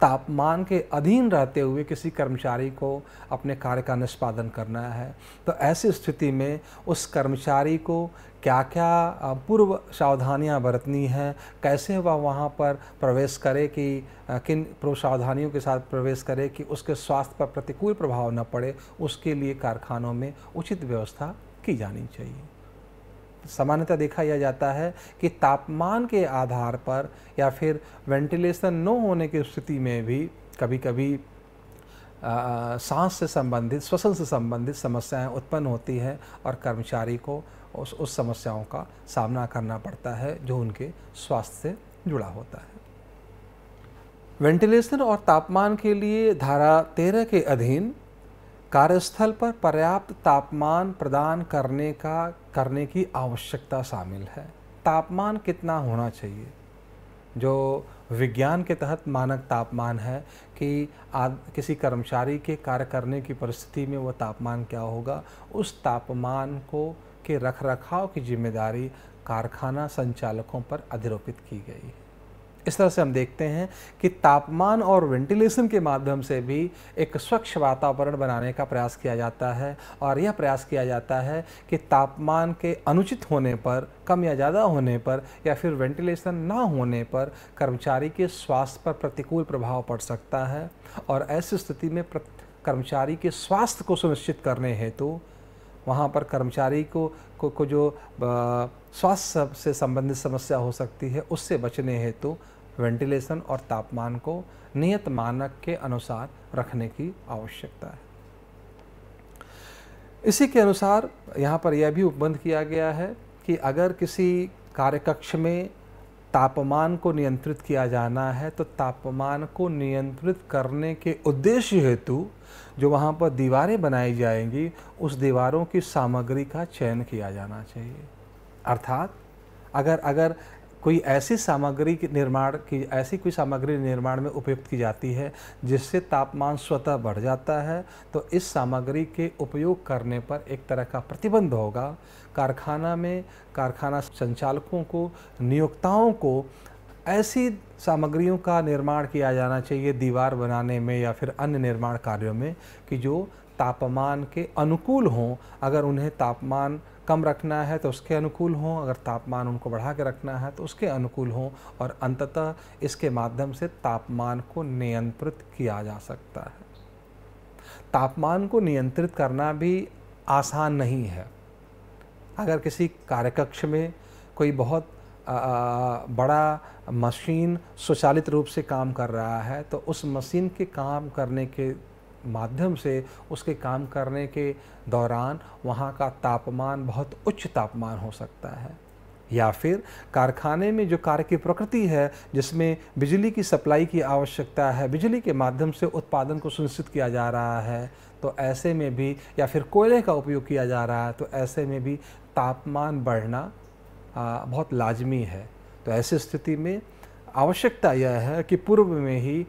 तापमान के अधीन रहते हुए किसी कर्मचारी को अपने कार्य का निष्पादन करना है तो ऐसी स्थिति में उस कर्मचारी को क्या क्या पूर्व सावधानियां बरतनी हैं कैसे वह वहाँ पर प्रवेश करे कि किन पूर्व सावधानियों के साथ प्रवेश करे कि उसके स्वास्थ्य पर प्रतिकूल प्रभाव न पड़े उसके लिए कारखानों में उचित व्यवस्था की जानी चाहिए सामान्यतः देखा यह जाता है कि तापमान के आधार पर या फिर वेंटिलेशन न होने की स्थिति में भी कभी कभी सांस से संबंधित श्वसन से संबंधित समस्याएं उत्पन्न होती हैं और कर्मचारी को उस उस समस्याओं का सामना करना पड़ता है जो उनके स्वास्थ्य से जुड़ा होता है वेंटिलेशन और तापमान के लिए धारा तेरह के अधीन कार्यस्थल पर पर्याप्त तापमान प्रदान करने का करने की आवश्यकता शामिल है तापमान कितना होना चाहिए जो विज्ञान के तहत मानक तापमान है कि आद, किसी कर्मचारी के कार्य करने की परिस्थिति में वह तापमान क्या होगा उस तापमान को के रख रखाव की जिम्मेदारी कारखाना संचालकों पर अधिरोपित की गई है इस तरह से हम देखते हैं कि तापमान और वेंटिलेशन के माध्यम से भी एक स्वच्छ वातावरण बनाने का प्रयास किया जाता है और यह प्रयास किया जाता है कि तापमान के अनुचित होने पर कम या ज़्यादा होने पर या फिर वेंटिलेशन ना होने पर कर्मचारी के स्वास्थ्य पर प्रतिकूल प्रभाव पड़ सकता है और ऐसी स्थिति में कर्मचारी के स्वास्थ्य को सुनिश्चित करने हेतु तो वहाँ पर कर्मचारी को को, को जो स्वास्थ्य से संबंधित समस्या हो सकती है उससे बचने हेतु तो वेंटिलेशन और तापमान को नियत मानक के अनुसार रखने की आवश्यकता है इसी के अनुसार यहाँ पर यह भी उपबंध किया गया है कि अगर किसी कार्यकक्ष में तापमान को नियंत्रित किया जाना है तो तापमान को नियंत्रित करने के उद्देश्य हेतु जो वहाँ पर दीवारें बनाई जाएंगी उस दीवारों की सामग्री का चयन किया जाना चाहिए अर्थात अगर अगर कोई ऐसी सामग्री की निर्माण की ऐसी कोई सामग्री निर्माण में उपयुक्त की जाती है जिससे तापमान स्वतः बढ़ जाता है तो इस सामग्री के उपयोग करने पर एक तरह का प्रतिबंध होगा कारखाना में कारखाना संचालकों को नियोक्ताओं को ऐसी सामग्रियों का निर्माण किया जाना चाहिए दीवार बनाने में या फिर अन्य निर्माण कार्यों में कि जो तापमान के अनुकूल हों अगर उन्हें तापमान कम रखना है तो उसके अनुकूल हों अगर तापमान उनको बढ़ा के रखना है तो उसके अनुकूल हों और अंततः इसके माध्यम से तापमान को नियंत्रित किया जा सकता है तापमान को नियंत्रित करना भी आसान नहीं है अगर किसी कार्यकक्ष में कोई बहुत बड़ा मशीन स्वचालित रूप से काम कर रहा है तो उस मशीन के काम करने के माध्यम से उसके काम करने के दौरान वहाँ का तापमान बहुत उच्च तापमान हो सकता है या फिर कारखाने में जो कार्य की प्रकृति है जिसमें बिजली की सप्लाई की आवश्यकता है बिजली के माध्यम से उत्पादन को सुनिश्चित किया जा रहा है तो ऐसे में भी या फिर कोयले का उपयोग किया जा रहा है तो ऐसे में भी तापमान बढ़ना बहुत लाजमी है तो ऐसी स्थिति में आवश्यकता यह है कि पूर्व में ही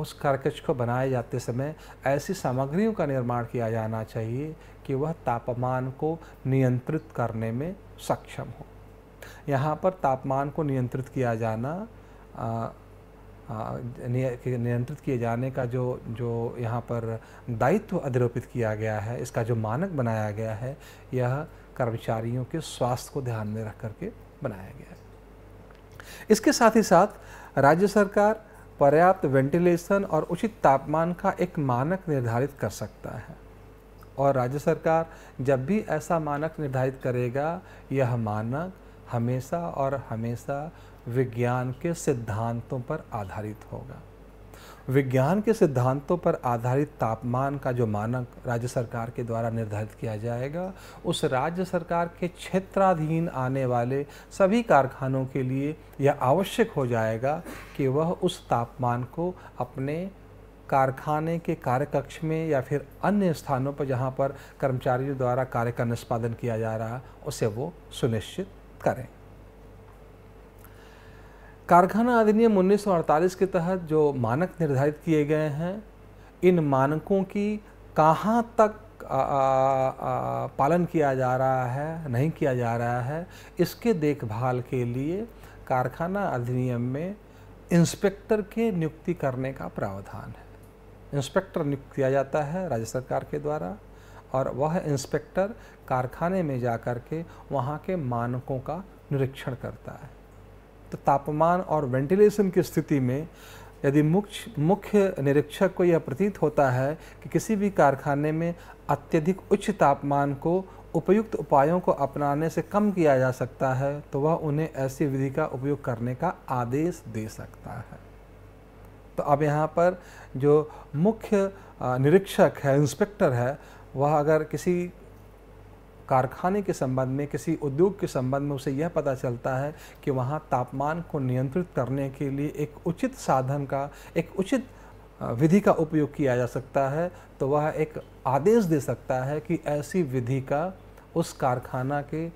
उस कर्कज को बनाए जाते समय ऐसी सामग्रियों का निर्माण किया जाना चाहिए कि वह तापमान को नियंत्रित करने में सक्षम हो यहाँ पर तापमान को नियंत्रित किया जाना आ, नियंत्रित किए जाने का जो जो यहाँ पर दायित्व अधिरोपित किया गया है इसका जो मानक बनाया गया है यह कर्मचारियों के स्वास्थ्य को ध्यान में रख करके बनाया गया है इसके साथ ही साथ राज्य सरकार पर्याप्त वेंटिलेशन और उचित तापमान का एक मानक निर्धारित कर सकता है और राज्य सरकार जब भी ऐसा मानक निर्धारित करेगा यह मानक हमेशा और हमेशा विज्ञान के सिद्धांतों पर आधारित होगा विज्ञान के सिद्धांतों पर आधारित तापमान का जो मानक राज्य सरकार के द्वारा निर्धारित किया जाएगा उस राज्य सरकार के क्षेत्राधीन आने वाले सभी कारखानों के लिए यह आवश्यक हो जाएगा कि वह उस तापमान को अपने कारखाने के कार्यकक्ष में या फिर अन्य स्थानों पर जहाँ पर कर्मचारियों द्वारा कार्य का निष्पादन किया जा रहा है उसे वो सुनिश्चित करें कारखाना अधिनियम 1948 के तहत जो मानक निर्धारित किए गए हैं इन मानकों की कहाँ तक आ, आ, आ, पालन किया जा रहा है नहीं किया जा रहा है इसके देखभाल के लिए कारखाना अधिनियम में इंस्पेक्टर के नियुक्ति करने का प्रावधान है इंस्पेक्टर नियुक्त किया जाता है राज्य सरकार के द्वारा और वह इंस्पेक्टर कारखाने में जा कर के वहाँ के मानकों का निरीक्षण करता है तापमान और वेंटिलेशन की स्थिति में यदि मुख्य मुख्य निरीक्षक को यह प्रतीत होता है कि किसी भी कारखाने में अत्यधिक उच्च तापमान को उपयुक्त उपायों को अपनाने से कम किया जा सकता है तो वह उन्हें ऐसी विधि का उपयोग करने का आदेश दे सकता है तो अब यहाँ पर जो मुख्य निरीक्षक है इंस्पेक्टर है वह अगर किसी कारखाने के संबंध में किसी उद्योग के संबंध में उसे यह पता चलता है कि वहाँ तापमान को नियंत्रित करने के लिए एक उचित साधन का एक उचित विधि का उपयोग किया जा सकता है तो वह एक आदेश दे सकता है कि ऐसी विधि का उस कारखाना के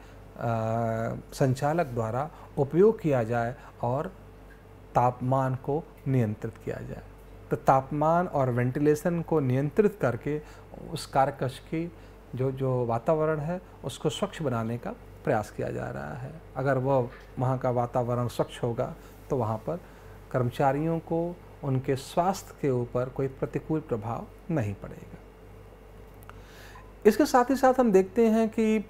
संचालक द्वारा उपयोग किया जाए और तापमान को नियंत्रित किया जाए तो तापमान और वेंटिलेशन को नियंत्रित करके उस कारकश की जो जो वातावरण है उसको स्वच्छ बनाने का प्रयास किया जा रहा है अगर वह वहाँ का वातावरण स्वच्छ होगा तो वहाँ पर कर्मचारियों को उनके स्वास्थ्य के ऊपर कोई प्रतिकूल प्रभाव नहीं पड़ेगा इसके साथ ही साथ हम देखते हैं कि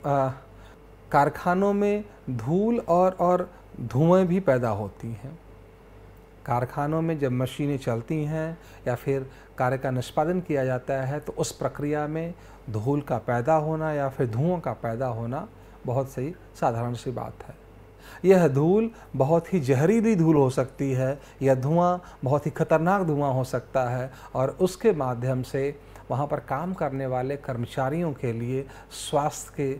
कारखानों में धूल और और धुएं भी पैदा होती हैं कारखानों में जब मशीनें चलती हैं या फिर कार्य का निष्पादन किया जाता है तो उस प्रक्रिया में धूल का पैदा होना या फिर धुओं का पैदा होना बहुत सही साधारण सी बात है यह धूल बहुत ही जहरीली धूल हो सकती है यह धुआं बहुत ही खतरनाक धुआं हो सकता है और उसके माध्यम से वहाँ पर काम करने वाले कर्मचारियों के लिए स्वास्थ्य के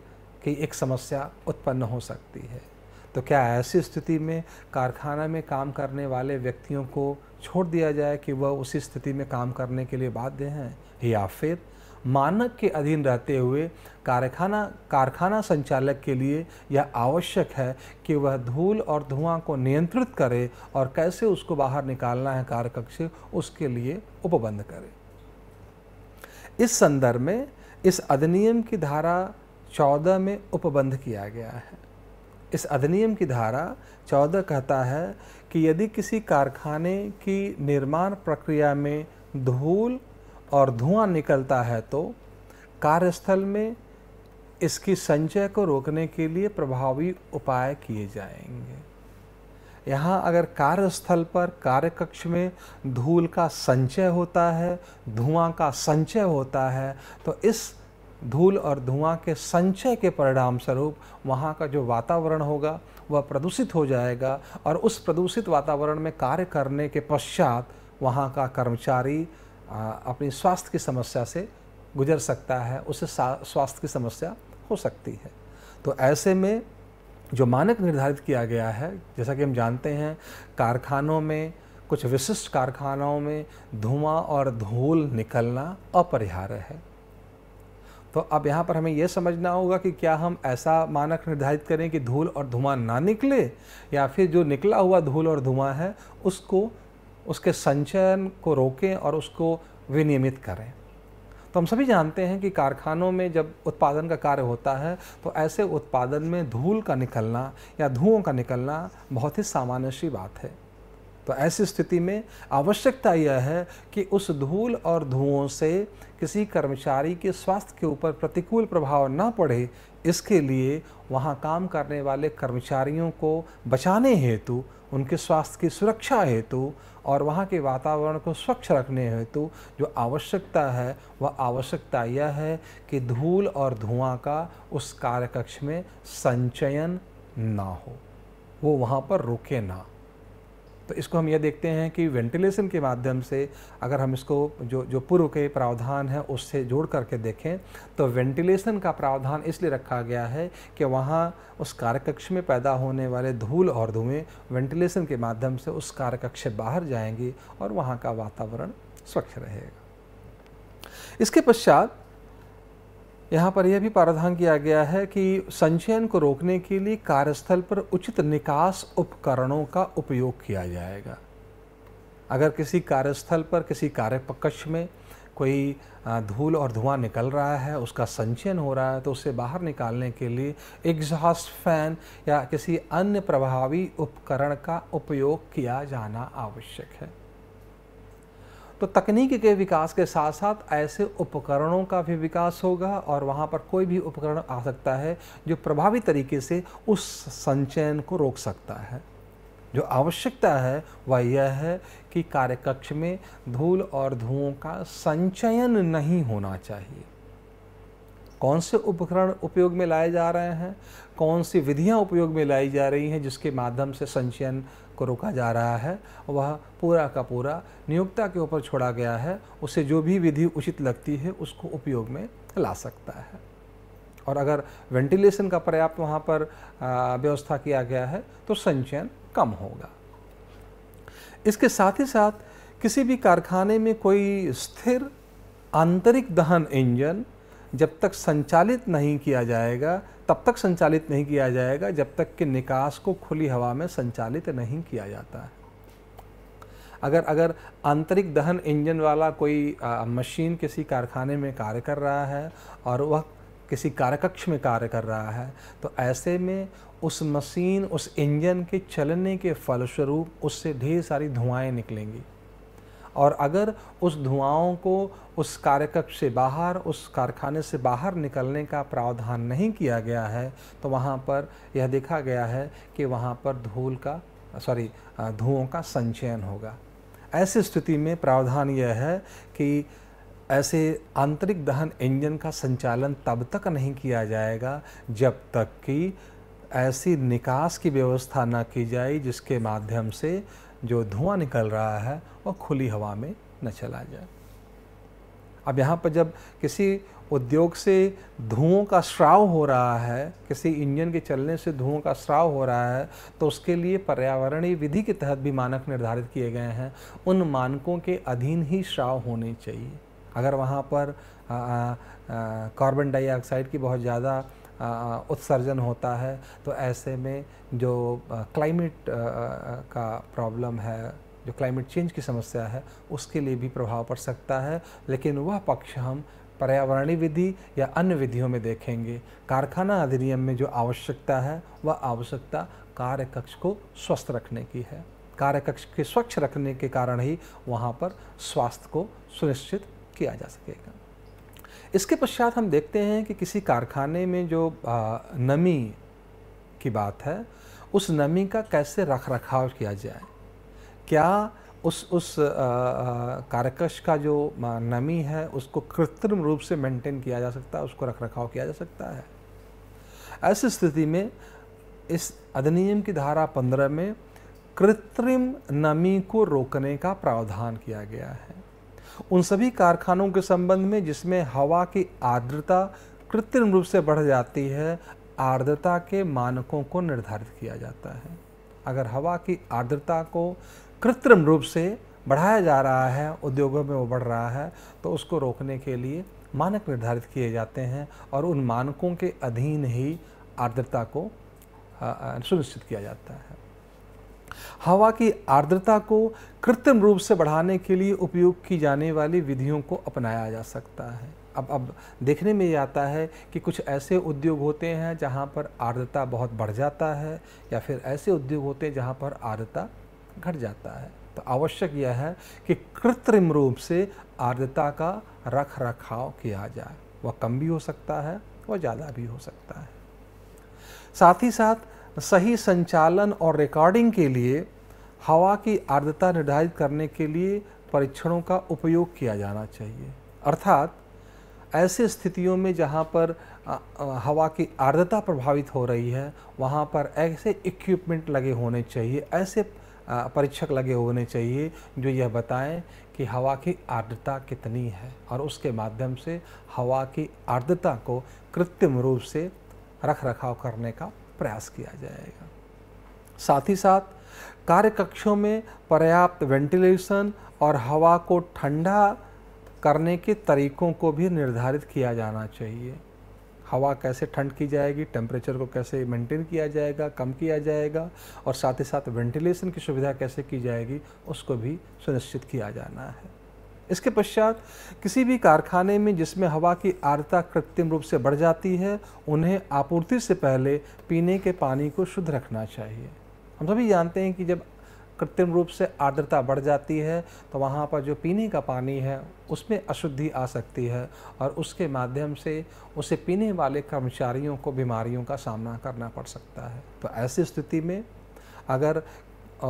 की एक समस्या उत्पन्न हो सकती है तो क्या ऐसी स्थिति में कारखाना में काम करने वाले व्यक्तियों को छोड़ दिया जाए कि वह उसी स्थिति में काम करने के लिए बाध्य हैं या फिर मानक के अधीन रहते हुए कारखाना कारखाना संचालक के लिए यह आवश्यक है कि वह धूल और धुआं को नियंत्रित करे और कैसे उसको बाहर निकालना है कारकक्ष से उसके लिए उपबंध करे इस संदर्भ में इस अधिनियम की धारा चौदह में उपबंध किया गया है इस अधिनियम की धारा चौदह कहता है कि यदि किसी कारखाने की निर्माण प्रक्रिया में धूल और धुआं निकलता है तो कार्यस्थल में इसकी संचय को रोकने के लिए प्रभावी उपाय किए जाएंगे यहाँ अगर कार्यस्थल पर कार्यकक्ष में धूल का संचय होता है धुआं का संचय होता है तो इस धूल और धुआं के संचय के परिणाम स्वरूप वहाँ का जो वातावरण होगा वह प्रदूषित हो जाएगा और उस प्रदूषित वातावरण में कार्य करने के पश्चात वहाँ का कर्मचारी अपनी स्वास्थ्य की समस्या से गुजर सकता है उसे स्वास्थ्य की समस्या हो सकती है तो ऐसे में जो मानक निर्धारित किया गया है जैसा कि हम जानते हैं कारखानों में कुछ विशिष्ट कारखानों में धुआं और धूल निकलना अपरिहार्य है तो अब यहाँ पर हमें यह समझना होगा कि क्या हम ऐसा मानक निर्धारित करें कि धूल और धुआं ना निकले या फिर जो निकला हुआ धूल और धुआं है उसको उसके संचयन को रोकें और उसको विनियमित करें तो हम सभी जानते हैं कि कारखानों में जब उत्पादन का कार्य होता है तो ऐसे उत्पादन में धूल का निकलना या धुओं का निकलना बहुत ही सामान्य सी बात है तो ऐसी स्थिति में आवश्यकता यह है कि उस धूल और धुओं से किसी कर्मचारी के स्वास्थ्य के ऊपर प्रतिकूल प्रभाव न पड़े इसके लिए वहाँ काम करने वाले कर्मचारियों को बचाने हेतु उनके स्वास्थ्य की सुरक्षा हेतु और वहाँ के वातावरण को स्वच्छ रखने हेतु जो आवश्यकता है वह आवश्यकता यह है कि धूल और धुआं का उस कार्यकक्ष में संचयन ना हो वो वहाँ पर रुके ना तो इसको हम ये देखते हैं कि वेंटिलेशन के माध्यम से अगर हम इसको जो जो पूर्व के प्रावधान है उससे जोड़ करके देखें तो वेंटिलेशन का प्रावधान इसलिए रखा गया है कि वहाँ उस कार्यकक्ष में पैदा होने वाले धूल और धुएँ वेंटिलेशन के माध्यम से उस कार्यकक्ष से बाहर जाएंगी और वहाँ का वातावरण स्वच्छ रहेगा इसके पश्चात यहाँ पर यह भी प्रावधान किया गया है कि संचयन को रोकने के लिए कार्यस्थल पर उचित निकास उपकरणों का उपयोग किया जाएगा अगर किसी कार्यस्थल पर किसी कार्यपक्ष में कोई धूल और धुआं निकल रहा है उसका संचयन हो रहा है तो उसे बाहर निकालने के लिए एग्जॉस्ट फैन या किसी अन्य प्रभावी उपकरण का उपयोग किया जाना आवश्यक है तो तकनीक के विकास के साथ साथ ऐसे उपकरणों का भी विकास होगा और वहाँ पर कोई भी उपकरण आ सकता है जो प्रभावी तरीके से उस संचयन को रोक सकता है जो आवश्यकता है वह यह है कि कार्यकक्ष में धूल और धुओं का संचयन नहीं होना चाहिए कौन से उपकरण उपयोग में लाए जा रहे हैं कौन सी विधियां उपयोग में लाई जा रही हैं जिसके माध्यम से संचयन को रोका जा रहा है वह पूरा का पूरा नियोक्ता के ऊपर छोड़ा गया है उसे जो भी विधि उचित लगती है उसको उपयोग में ला सकता है और अगर वेंटिलेशन का पर्याप्त वहाँ पर व्यवस्था किया गया है तो संचयन कम होगा इसके साथ ही साथ किसी भी कारखाने में कोई स्थिर आंतरिक दहन इंजन जब तक संचालित नहीं किया जाएगा तब तक संचालित नहीं किया जाएगा जब तक कि निकास को खुली हवा में संचालित नहीं किया जाता है अगर अगर आंतरिक दहन इंजन वाला कोई आ, मशीन किसी कारखाने में कार्य कर रहा है और वह किसी कार्यकक्ष में कार्य कर रहा है तो ऐसे में उस मशीन उस इंजन के चलने के फलस्वरूप उससे ढेर सारी धुआएं निकलेंगी और अगर उस धुआओं को उस कार्यकक्ष से बाहर उस कारखाने से बाहर निकलने का प्रावधान नहीं किया गया है तो वहाँ पर यह देखा गया है कि वहाँ पर धूल का सॉरी धुओं का संचयन होगा ऐसी स्थिति में प्रावधान यह है कि ऐसे आंतरिक दहन इंजन का संचालन तब तक नहीं किया जाएगा जब तक कि ऐसी निकास की व्यवस्था ना की जाए जिसके माध्यम से जो धुआं निकल रहा है और खुली हवा में न चला जाए अब यहाँ पर जब किसी उद्योग से धुओं का श्राव हो रहा है किसी इंजन के चलने से धुओं का श्राव हो रहा है तो उसके लिए पर्यावरणीय विधि के तहत भी मानक निर्धारित किए गए हैं उन मानकों के अधीन ही श्राव होने चाहिए अगर वहाँ पर कार्बन डाइऑक्साइड की बहुत ज़्यादा उत्सर्जन होता है तो ऐसे में जो क्लाइमेट का प्रॉब्लम है जो क्लाइमेट चेंज की समस्या है उसके लिए भी प्रभाव पड़ सकता है लेकिन वह पक्ष हम पर्यावरणीय विधि या अन्य विधियों में देखेंगे कारखाना अधिनियम में जो आवश्यकता है वह आवश्यकता कार्यकक्ष को स्वस्थ रखने की है कार्यकक्ष के स्वच्छ रखने के कारण ही वहाँ पर स्वास्थ्य को सुनिश्चित किया जा सकेगा इसके पश्चात हम देखते हैं कि किसी कारखाने में जो नमी की बात है उस नमी का कैसे रख रखाव किया जाए क्या उस उस कारकश का जो नमी है उसको कृत्रिम रूप से मेंटेन किया जा सकता है उसको रख रखाव किया जा सकता है ऐसी स्थिति में इस अधिनियम की धारा पंद्रह में कृत्रिम नमी को रोकने का प्रावधान किया गया है उन सभी कारखानों के संबंध में जिसमें हवा की आर्द्रता कृत्रिम रूप से बढ़ जाती है आर्द्रता के मानकों को निर्धारित किया जाता है अगर हवा की आर्द्रता को कृत्रिम रूप से बढ़ाया जा रहा है उद्योगों में वो बढ़ रहा है तो उसको रोकने के लिए मानक निर्धारित किए जाते हैं और उन मानकों के अधीन ही आर्द्रता को सुनिश्चित किया जाता है हवा की आर्द्रता को कृत्रिम रूप से बढ़ाने के लिए उपयोग की जाने वाली विधियों को अपनाया जा सकता है अब अब देखने में ये आता है कि कुछ ऐसे उद्योग होते हैं जहाँ पर आर्द्रता बहुत बढ़ जाता है या फिर ऐसे उद्योग होते हैं जहाँ पर आर्द्रता घट जाता है तो आवश्यक यह है कि कृत्रिम रूप से आर्द्रता का रख रखाव किया जाए वह कम भी हो सकता है वह ज़्यादा भी हो सकता है साथ ही साथ सही संचालन और रिकॉर्डिंग के लिए हवा की आर्द्रता निर्धारित करने के लिए परीक्षणों का उपयोग किया जाना चाहिए अर्थात ऐसे स्थितियों में जहाँ पर हवा की आर्द्रता प्रभावित हो रही है वहाँ पर ऐसे इक्विपमेंट लगे होने चाहिए ऐसे परीक्षक लगे होने चाहिए जो यह बताएं कि हवा की आर्द्रता कितनी है और उसके माध्यम से हवा की आर्द्रता को कृत्रिम रूप से रख रखाव करने का प्रयास किया जाएगा साथ ही साथ कार्यकक्षों में पर्याप्त वेंटिलेशन और हवा को ठंडा करने के तरीकों को भी निर्धारित किया जाना चाहिए हवा कैसे ठंड की जाएगी टेम्परेचर को कैसे मेंटेन किया जाएगा कम किया जाएगा और साथ ही साथ वेंटिलेशन की सुविधा कैसे की जाएगी उसको भी सुनिश्चित किया जाना है इसके पश्चात किसी भी कारखाने में जिसमें हवा की आर्द्रता कृत्रिम रूप से बढ़ जाती है उन्हें आपूर्ति से पहले पीने के पानी को शुद्ध रखना चाहिए हम सभी जानते हैं कि जब कृत्रिम रूप से आर्द्रता बढ़ जाती है तो वहाँ पर जो पीने का पानी है उसमें अशुद्धि आ सकती है और उसके माध्यम से उसे पीने वाले कर्मचारियों को बीमारियों का सामना करना पड़ सकता है तो ऐसी स्थिति में अगर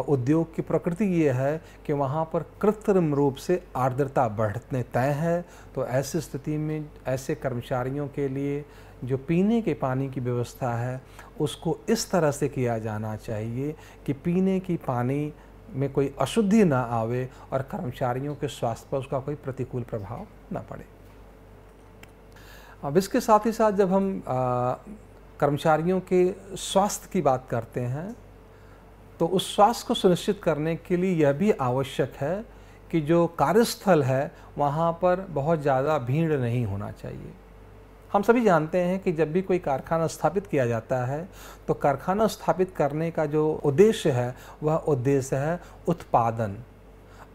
उद्योग की प्रकृति ये है कि वहाँ पर कृत्रिम रूप से आर्द्रता बढ़ने तय है तो ऐसी स्थिति में ऐसे कर्मचारियों के लिए जो पीने के पानी की व्यवस्था है उसको इस तरह से किया जाना चाहिए कि पीने की पानी में कोई अशुद्धि ना आवे और कर्मचारियों के स्वास्थ्य पर उसका कोई प्रतिकूल प्रभाव ना पड़े अब इसके साथ ही साथ जब हम आ, कर्मचारियों के स्वास्थ्य की बात करते हैं तो उस स्वास्थ्य को सुनिश्चित करने के लिए यह भी आवश्यक है कि जो कार्यस्थल है वहाँ पर बहुत ज़्यादा भीड़ नहीं होना चाहिए हम सभी जानते हैं कि जब भी कोई कारखाना स्थापित किया जाता है तो कारखाना स्थापित करने का जो उद्देश्य है वह उद्देश्य है उत्पादन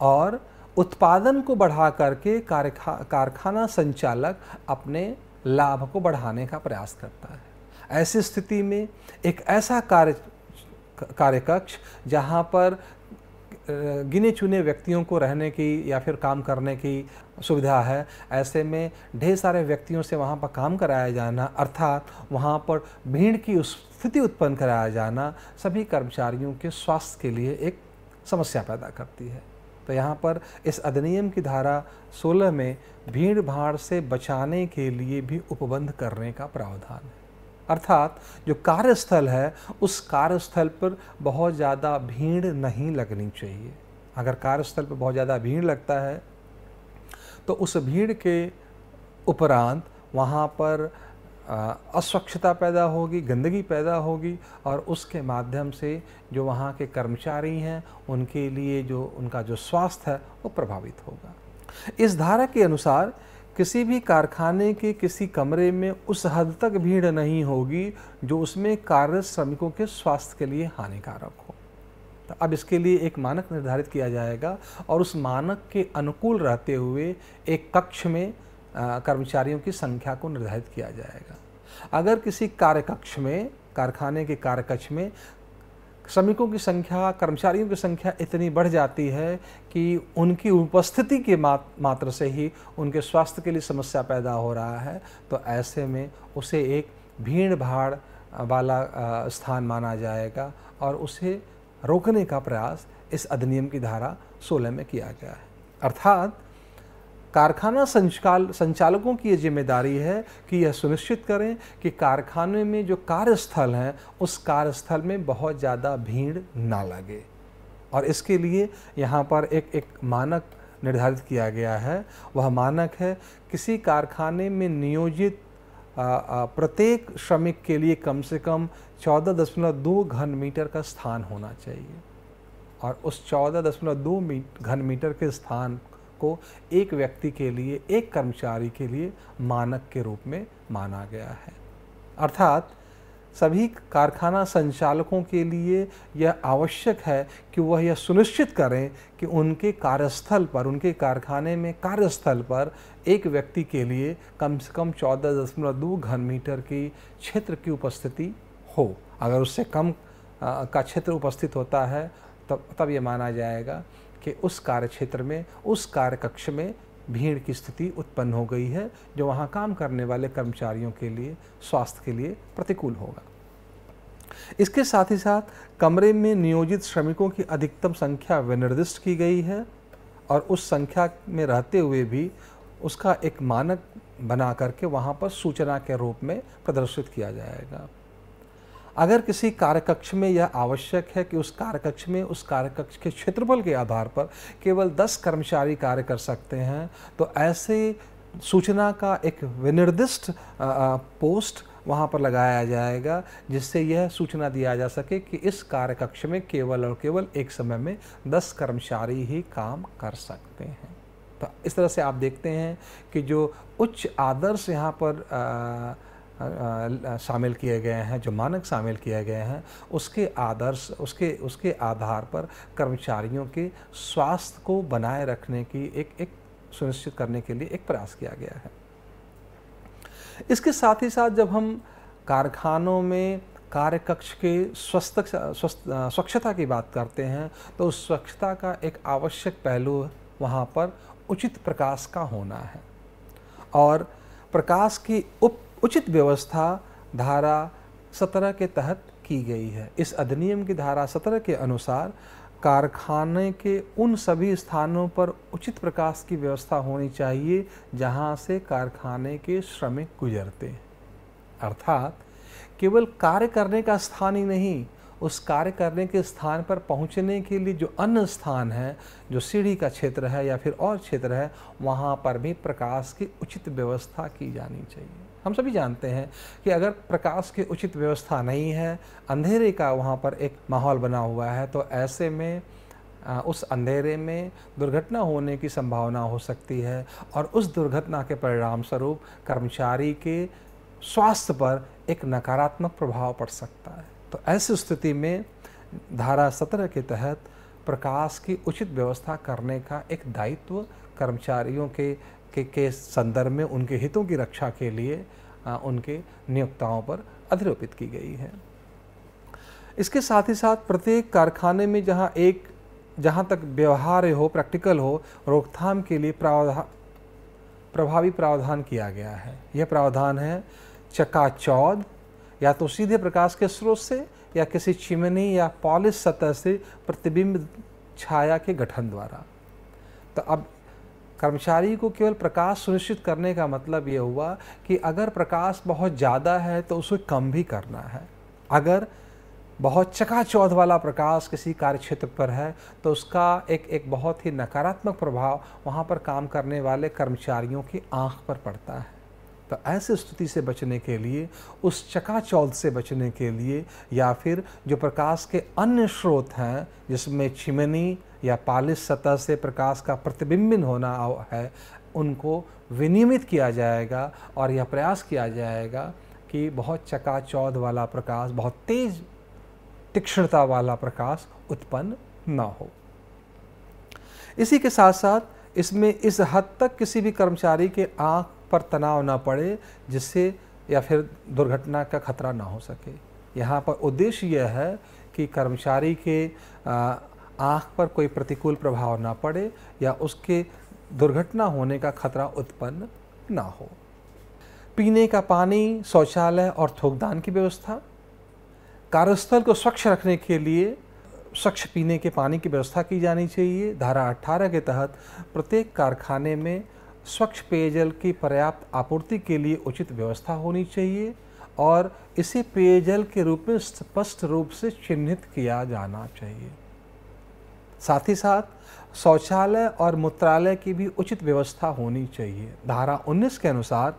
और उत्पादन को बढ़ा करके कारखा कारखाना संचालक अपने लाभ को बढ़ाने का प्रयास करता है ऐसी स्थिति में एक ऐसा कार्य कार्यकक्ष जहाँ पर गिने चुने व्यक्तियों को रहने की या फिर काम करने की सुविधा है ऐसे में ढेर सारे व्यक्तियों से वहाँ पर काम कराया जाना अर्थात वहाँ पर भीड़ की स्थिति उत्पन्न कराया जाना सभी कर्मचारियों के स्वास्थ्य के लिए एक समस्या पैदा करती है तो यहाँ पर इस अधिनियम की धारा 16 में भीड़ भाड़ से बचाने के लिए भी उपबंध करने का प्रावधान है अर्थात जो कार्यस्थल है उस कार्यस्थल पर बहुत ज़्यादा भीड़ नहीं लगनी चाहिए अगर कार्यस्थल पर बहुत ज़्यादा भीड़ लगता है तो उस भीड़ के उपरांत वहाँ पर अस्वच्छता पैदा होगी गंदगी पैदा होगी और उसके माध्यम से जो वहाँ के कर्मचारी हैं उनके लिए जो उनका जो स्वास्थ्य है वो प्रभावित होगा इस धारा के अनुसार किसी भी कारखाने के किसी कमरे में उस हद तक भीड़ नहीं होगी जो उसमें कार्यरत श्रमिकों के स्वास्थ्य के लिए हानिकारक हो तो अब इसके लिए एक मानक निर्धारित किया जाएगा और उस मानक के अनुकूल रहते हुए एक कक्ष में कर्मचारियों की संख्या को निर्धारित किया जाएगा अगर किसी कार्यकक्ष में कारखाने के कार्यकक्ष में श्रमिकों की संख्या कर्मचारियों की संख्या इतनी बढ़ जाती है कि उनकी उपस्थिति के मात्र से ही उनके स्वास्थ्य के लिए समस्या पैदा हो रहा है तो ऐसे में उसे एक भीड़ भाड़ वाला स्थान माना जाएगा और उसे रोकने का प्रयास इस अधिनियम की धारा 16 में किया गया है अर्थात कारखाना संचाल संचालकों की ये जिम्मेदारी है कि यह सुनिश्चित करें कि कारखाने में जो कार्यस्थल हैं उस कार्यस्थल में बहुत ज़्यादा भीड़ ना लगे और इसके लिए यहाँ पर एक एक मानक निर्धारित किया गया है वह मानक है किसी कारखाने में नियोजित प्रत्येक श्रमिक के लिए कम से कम चौदह दशमलव दो घन मीटर का स्थान होना चाहिए और उस चौदह दशमलव दो घन मीटर के स्थान को एक व्यक्ति के लिए एक कर्मचारी के लिए मानक के रूप में माना गया है अर्थात सभी कारखाना संचालकों के लिए यह आवश्यक है कि वह यह सुनिश्चित करें कि उनके कार्यस्थल पर उनके कारखाने में कार्यस्थल पर एक व्यक्ति के लिए कम से कम चौदह दशमलव दो घन मीटर की क्षेत्र की उपस्थिति हो अगर उससे कम आ, का क्षेत्र उपस्थित होता है तब तब ये माना जाएगा के उस कार्य क्षेत्र में उस कार्य कक्ष में भीड़ की स्थिति उत्पन्न हो गई है जो वहाँ काम करने वाले कर्मचारियों के लिए स्वास्थ्य के लिए प्रतिकूल होगा इसके साथ ही साथ कमरे में नियोजित श्रमिकों की अधिकतम संख्या विनिर्दिष्ट की गई है और उस संख्या में रहते हुए भी उसका एक मानक बना करके वहाँ पर सूचना के रूप में प्रदर्शित किया जाएगा अगर किसी कार्यकक्ष में यह आवश्यक है कि उस कार्यकक्ष में उस कार्यकक्ष के क्षेत्रफल के आधार पर केवल 10 कर्मचारी कार्य कर सकते हैं तो ऐसे सूचना का एक विनिर्दिष्ट पोस्ट वहाँ पर लगाया जाएगा जिससे यह सूचना दिया जा सके कि इस कार्यकक्ष में केवल और केवल एक समय में 10 कर्मचारी ही काम कर सकते हैं तो इस तरह से आप देखते हैं कि जो उच्च आदर्श यहाँ पर आ, शामिल किए गए हैं जो मानक शामिल किए गए हैं उसके आदर्श उसके उसके आधार पर कर्मचारियों के स्वास्थ्य को बनाए रखने की एक एक सुनिश्चित करने के लिए एक प्रयास किया गया है इसके साथ ही साथ जब हम कारखानों में कार्य कक्ष के स्वस्थ स्वच्छता की बात करते हैं तो उस स्वच्छता का एक आवश्यक पहलू वहाँ पर उचित प्रकाश का होना है और प्रकाश की उप उचित व्यवस्था धारा सत्रह के तहत की गई है इस अधिनियम की धारा सत्रह के अनुसार कारखाने के उन सभी स्थानों पर उचित प्रकाश की व्यवस्था होनी चाहिए जहां से कारखाने के श्रमिक गुजरते हैं अर्थात केवल कार्य करने का स्थान ही नहीं उस कार्य करने के स्थान पर पहुंचने के लिए जो अन्य स्थान है जो सीढ़ी का क्षेत्र है या फिर और क्षेत्र है वहाँ पर भी प्रकाश की उचित व्यवस्था की जानी चाहिए हम सभी जानते हैं कि अगर प्रकाश की उचित व्यवस्था नहीं है अंधेरे का वहाँ पर एक माहौल बना हुआ है तो ऐसे में उस अंधेरे में दुर्घटना होने की संभावना हो सकती है और उस दुर्घटना के परिणाम स्वरूप कर्मचारी के स्वास्थ्य पर एक नकारात्मक प्रभाव पड़ सकता है तो ऐसी स्थिति में धारा सत्रह के तहत प्रकाश की उचित व्यवस्था करने का एक दायित्व कर्मचारियों के के, के संदर्भ में उनके हितों की रक्षा के लिए आ, उनके नियोक्ताओं पर अधिरोपित की गई है इसके साथ ही साथ प्रत्येक कारखाने में जहां एक जहां तक व्यवहार्य हो प्रैक्टिकल हो रोकथाम के लिए प्रावधान प्रभावी प्रावधान किया गया है यह प्रावधान है चकाचौद या तो सीधे प्रकाश के स्रोत से या किसी चिमनी या पॉलिश सतह से प्रतिबिंब छाया के गठन द्वारा तो अब कर्मचारी को केवल प्रकाश सुनिश्चित करने का मतलब ये हुआ कि अगर प्रकाश बहुत ज़्यादा है तो उसे कम भी करना है अगर बहुत चकाचौध वाला प्रकाश किसी कार्यक्षेत्र पर है तो उसका एक एक बहुत ही नकारात्मक प्रभाव वहाँ पर काम करने वाले कर्मचारियों की आँख पर पड़ता है तो ऐसे स्तुति से बचने के लिए उस चकाचौंध से बचने के लिए या फिर जो प्रकाश के अन्य स्रोत हैं जिसमें छिमनी या पालिस सतह से प्रकाश का प्रतिबिंबन होना है उनको विनियमित किया जाएगा और यह प्रयास किया जाएगा कि बहुत चकाचौध वाला प्रकाश बहुत तेज तीक्ष्णता वाला प्रकाश उत्पन्न ना हो इसी के साथ साथ इसमें इस हद तक किसी भी कर्मचारी के आँख पर तनाव ना पड़े जिससे या फिर दुर्घटना का खतरा ना हो सके यहाँ पर उद्देश्य यह है कि कर्मचारी के आँख पर कोई प्रतिकूल प्रभाव ना पड़े या उसके दुर्घटना होने का खतरा उत्पन्न ना हो पीने का पानी शौचालय और थोकदान की व्यवस्था कार्यस्थल को स्वच्छ रखने के लिए स्वच्छ पीने के पानी की व्यवस्था की जानी चाहिए धारा 18 के तहत प्रत्येक कारखाने में स्वच्छ पेयजल की पर्याप्त आपूर्ति के लिए उचित व्यवस्था होनी चाहिए और इसे पेयजल के रूप में स्पष्ट रूप से चिन्हित किया जाना चाहिए साथ ही साथ शौचालय और मूत्रालय की भी उचित व्यवस्था होनी चाहिए धारा 19 के अनुसार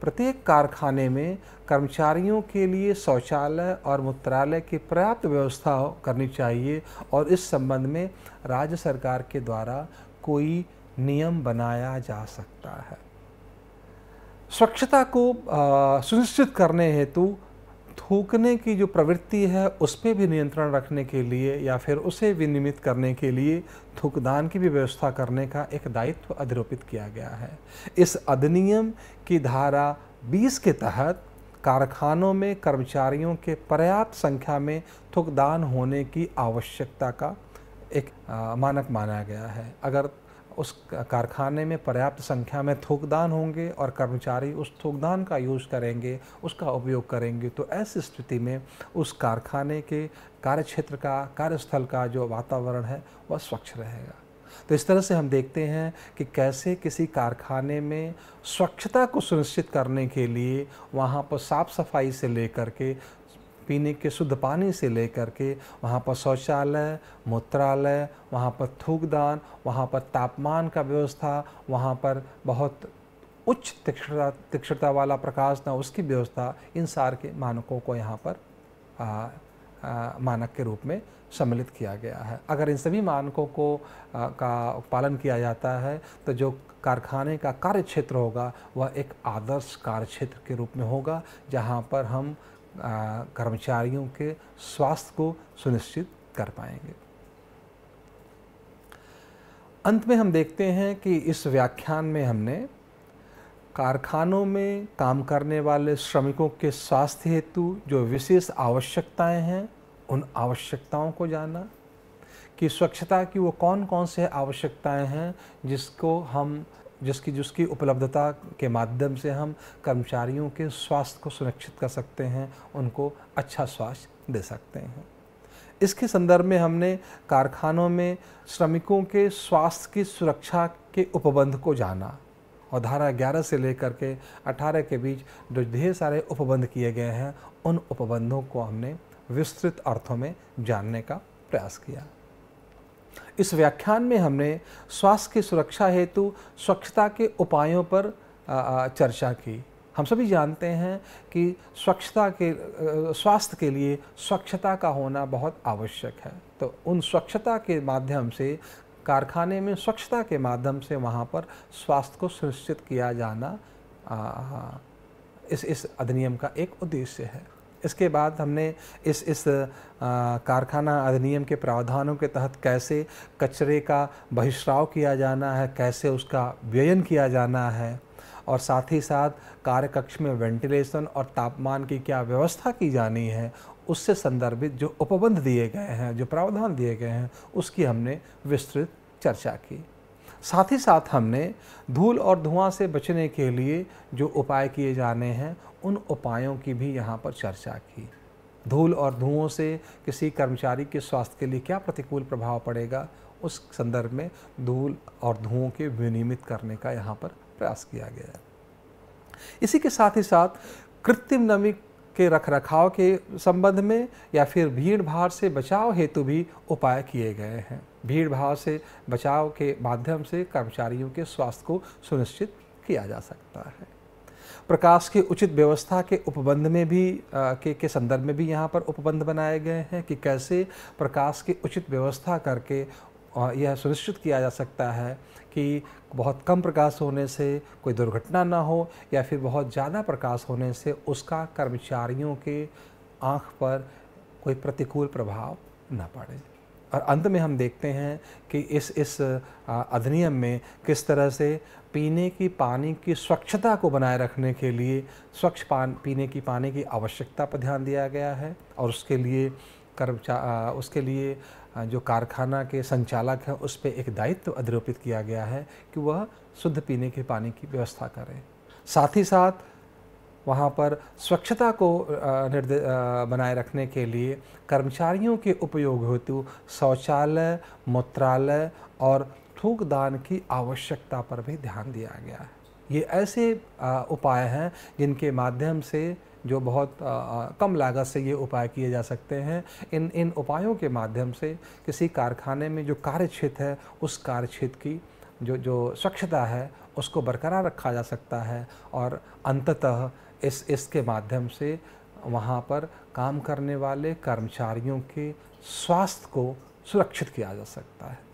प्रत्येक कारखाने में कर्मचारियों के लिए शौचालय और मूत्रालय की पर्याप्त व्यवस्था करनी चाहिए और इस संबंध में राज्य सरकार के द्वारा कोई नियम बनाया जा सकता है स्वच्छता को सुनिश्चित करने हेतु थूकने की जो प्रवृत्ति है उस पर भी नियंत्रण रखने के लिए या फिर उसे विनियमित करने के लिए थूकदान की भी व्यवस्था करने का एक दायित्व अधिरोपित किया गया है इस अधिनियम की धारा 20 के तहत कारखानों में कर्मचारियों के पर्याप्त संख्या में थूकदान होने की आवश्यकता का एक मानक माना गया है अगर उस कारखाने में पर्याप्त संख्या में थोकदान होंगे और कर्मचारी उस थोकदान का यूज़ करेंगे उसका उपयोग करेंगे तो ऐसी स्थिति में उस कारखाने के कार्यक्षेत्र का कार्यस्थल का जो वातावरण है वह स्वच्छ रहेगा तो इस तरह से हम देखते हैं कि कैसे किसी कारखाने में स्वच्छता को सुनिश्चित करने के लिए वहाँ पर साफ़ सफाई से लेकर के पीने के शुद्ध पानी से लेकर के वहाँ पर शौचालय मूत्रालय वहाँ पर थूकदान वहाँ पर तापमान का व्यवस्था वहाँ पर बहुत उच्च तीक्षणता तीक्षणता वाला प्रकाश ना उसकी व्यवस्था इन सार के मानकों को यहाँ पर आ, आ, मानक के रूप में सम्मिलित किया गया है अगर इन सभी मानकों को आ, का पालन किया जाता है तो जो कारखाने का कार्य क्षेत्र होगा वह एक आदर्श कार्य क्षेत्र के रूप में होगा जहाँ पर हम कर्मचारियों के स्वास्थ्य को सुनिश्चित कर पाएंगे अंत में हम देखते हैं कि इस व्याख्यान में हमने कारखानों में काम करने वाले श्रमिकों के स्वास्थ्य हेतु जो विशेष आवश्यकताएं हैं उन आवश्यकताओं को जाना कि स्वच्छता की वो कौन कौन से आवश्यकताएं हैं जिसको हम जिसकी जिसकी उपलब्धता के माध्यम से हम कर्मचारियों के स्वास्थ्य को सुरक्षित कर सकते हैं उनको अच्छा स्वास्थ्य दे सकते हैं इसके संदर्भ में हमने कारखानों में श्रमिकों के स्वास्थ्य की सुरक्षा के उपबंध को जाना और धारा ग्यारह से लेकर के अठारह के बीच जो ढेर सारे उपबंध किए गए हैं उन उपबंधों को हमने विस्तृत अर्थों में जानने का प्रयास किया इस व्याख्यान में हमने स्वास्थ्य की सुरक्षा हेतु स्वच्छता के उपायों पर चर्चा की हम सभी जानते हैं कि स्वच्छता के स्वास्थ्य के लिए स्वच्छता का होना बहुत आवश्यक है तो उन स्वच्छता के माध्यम से कारखाने में स्वच्छता के माध्यम से वहाँ पर स्वास्थ्य को सुनिश्चित किया जाना इस इस अधिनियम का एक उद्देश्य है इसके बाद हमने इस इस कारखाना अधिनियम के प्रावधानों के तहत कैसे कचरे का बहिष्राव किया जाना है कैसे उसका व्ययन किया जाना है और साथ ही साथ कार्यकक्ष में वेंटिलेशन और तापमान की क्या व्यवस्था की जानी है उससे संदर्भित जो उपबंध दिए गए हैं जो प्रावधान दिए गए हैं उसकी हमने विस्तृत चर्चा की साथ ही साथ हमने धूल और धुआं से बचने के लिए जो उपाय किए जाने हैं उन उपायों की भी यहाँ पर चर्चा की धूल और धुओं से किसी कर्मचारी के स्वास्थ्य के लिए क्या प्रतिकूल प्रभाव पड़ेगा उस संदर्भ में धूल और धुओं के विनियमित करने का यहाँ पर प्रयास किया गया है इसी के साथ ही साथ कृत्रिम नमी के रख रखाव के संबंध में या फिर भीड़ भाड़ से बचाव हेतु भी उपाय किए गए हैं भीड़ भाड़ से बचाव के माध्यम से कर्मचारियों के स्वास्थ्य को सुनिश्चित किया जा सकता है प्रकाश के उचित व्यवस्था के उपबंध में भी आ, के के संदर्भ में भी यहाँ पर उपबंध बनाए गए हैं कि कैसे प्रकाश की उचित व्यवस्था करके और यह सुनिश्चित किया जा सकता है कि बहुत कम प्रकाश होने से कोई दुर्घटना ना हो या फिर बहुत ज़्यादा प्रकाश होने से उसका कर्मचारियों के आँख पर कोई प्रतिकूल प्रभाव न पड़े और अंत में हम देखते हैं कि इस इस अधिनियम में किस तरह से पीने की पानी की स्वच्छता को बनाए रखने के लिए स्वच्छ पान पीने की पानी की आवश्यकता पर ध्यान दिया गया है और उसके लिए कर्मचा उसके लिए हाँ, जो कारखाना के संचालक हैं उस पर एक दायित्व अधिरोपित किया गया है कि वह शुद्ध पीने के पानी की व्यवस्था करें साथ ही साथ वहाँ पर स्वच्छता को बनाए रखने के लिए कर्मचारियों के उपयोग हेतु शौचालय मूत्रालय और थूकदान की आवश्यकता पर भी ध्यान दिया गया है ये ऐसे उपाय हैं जिनके माध्यम से जो बहुत आ, कम लागत से ये उपाय किए जा सकते हैं इन इन उपायों के माध्यम से किसी कारखाने में जो कार्य क्षेत्र है उस कार्य क्षेत्र की जो जो स्वच्छता है उसको बरकरार रखा जा सकता है और अंततः इस इसके माध्यम से वहाँ पर काम करने वाले कर्मचारियों के स्वास्थ्य को सुरक्षित किया जा सकता है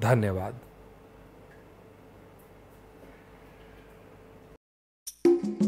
धन्यवाद thank you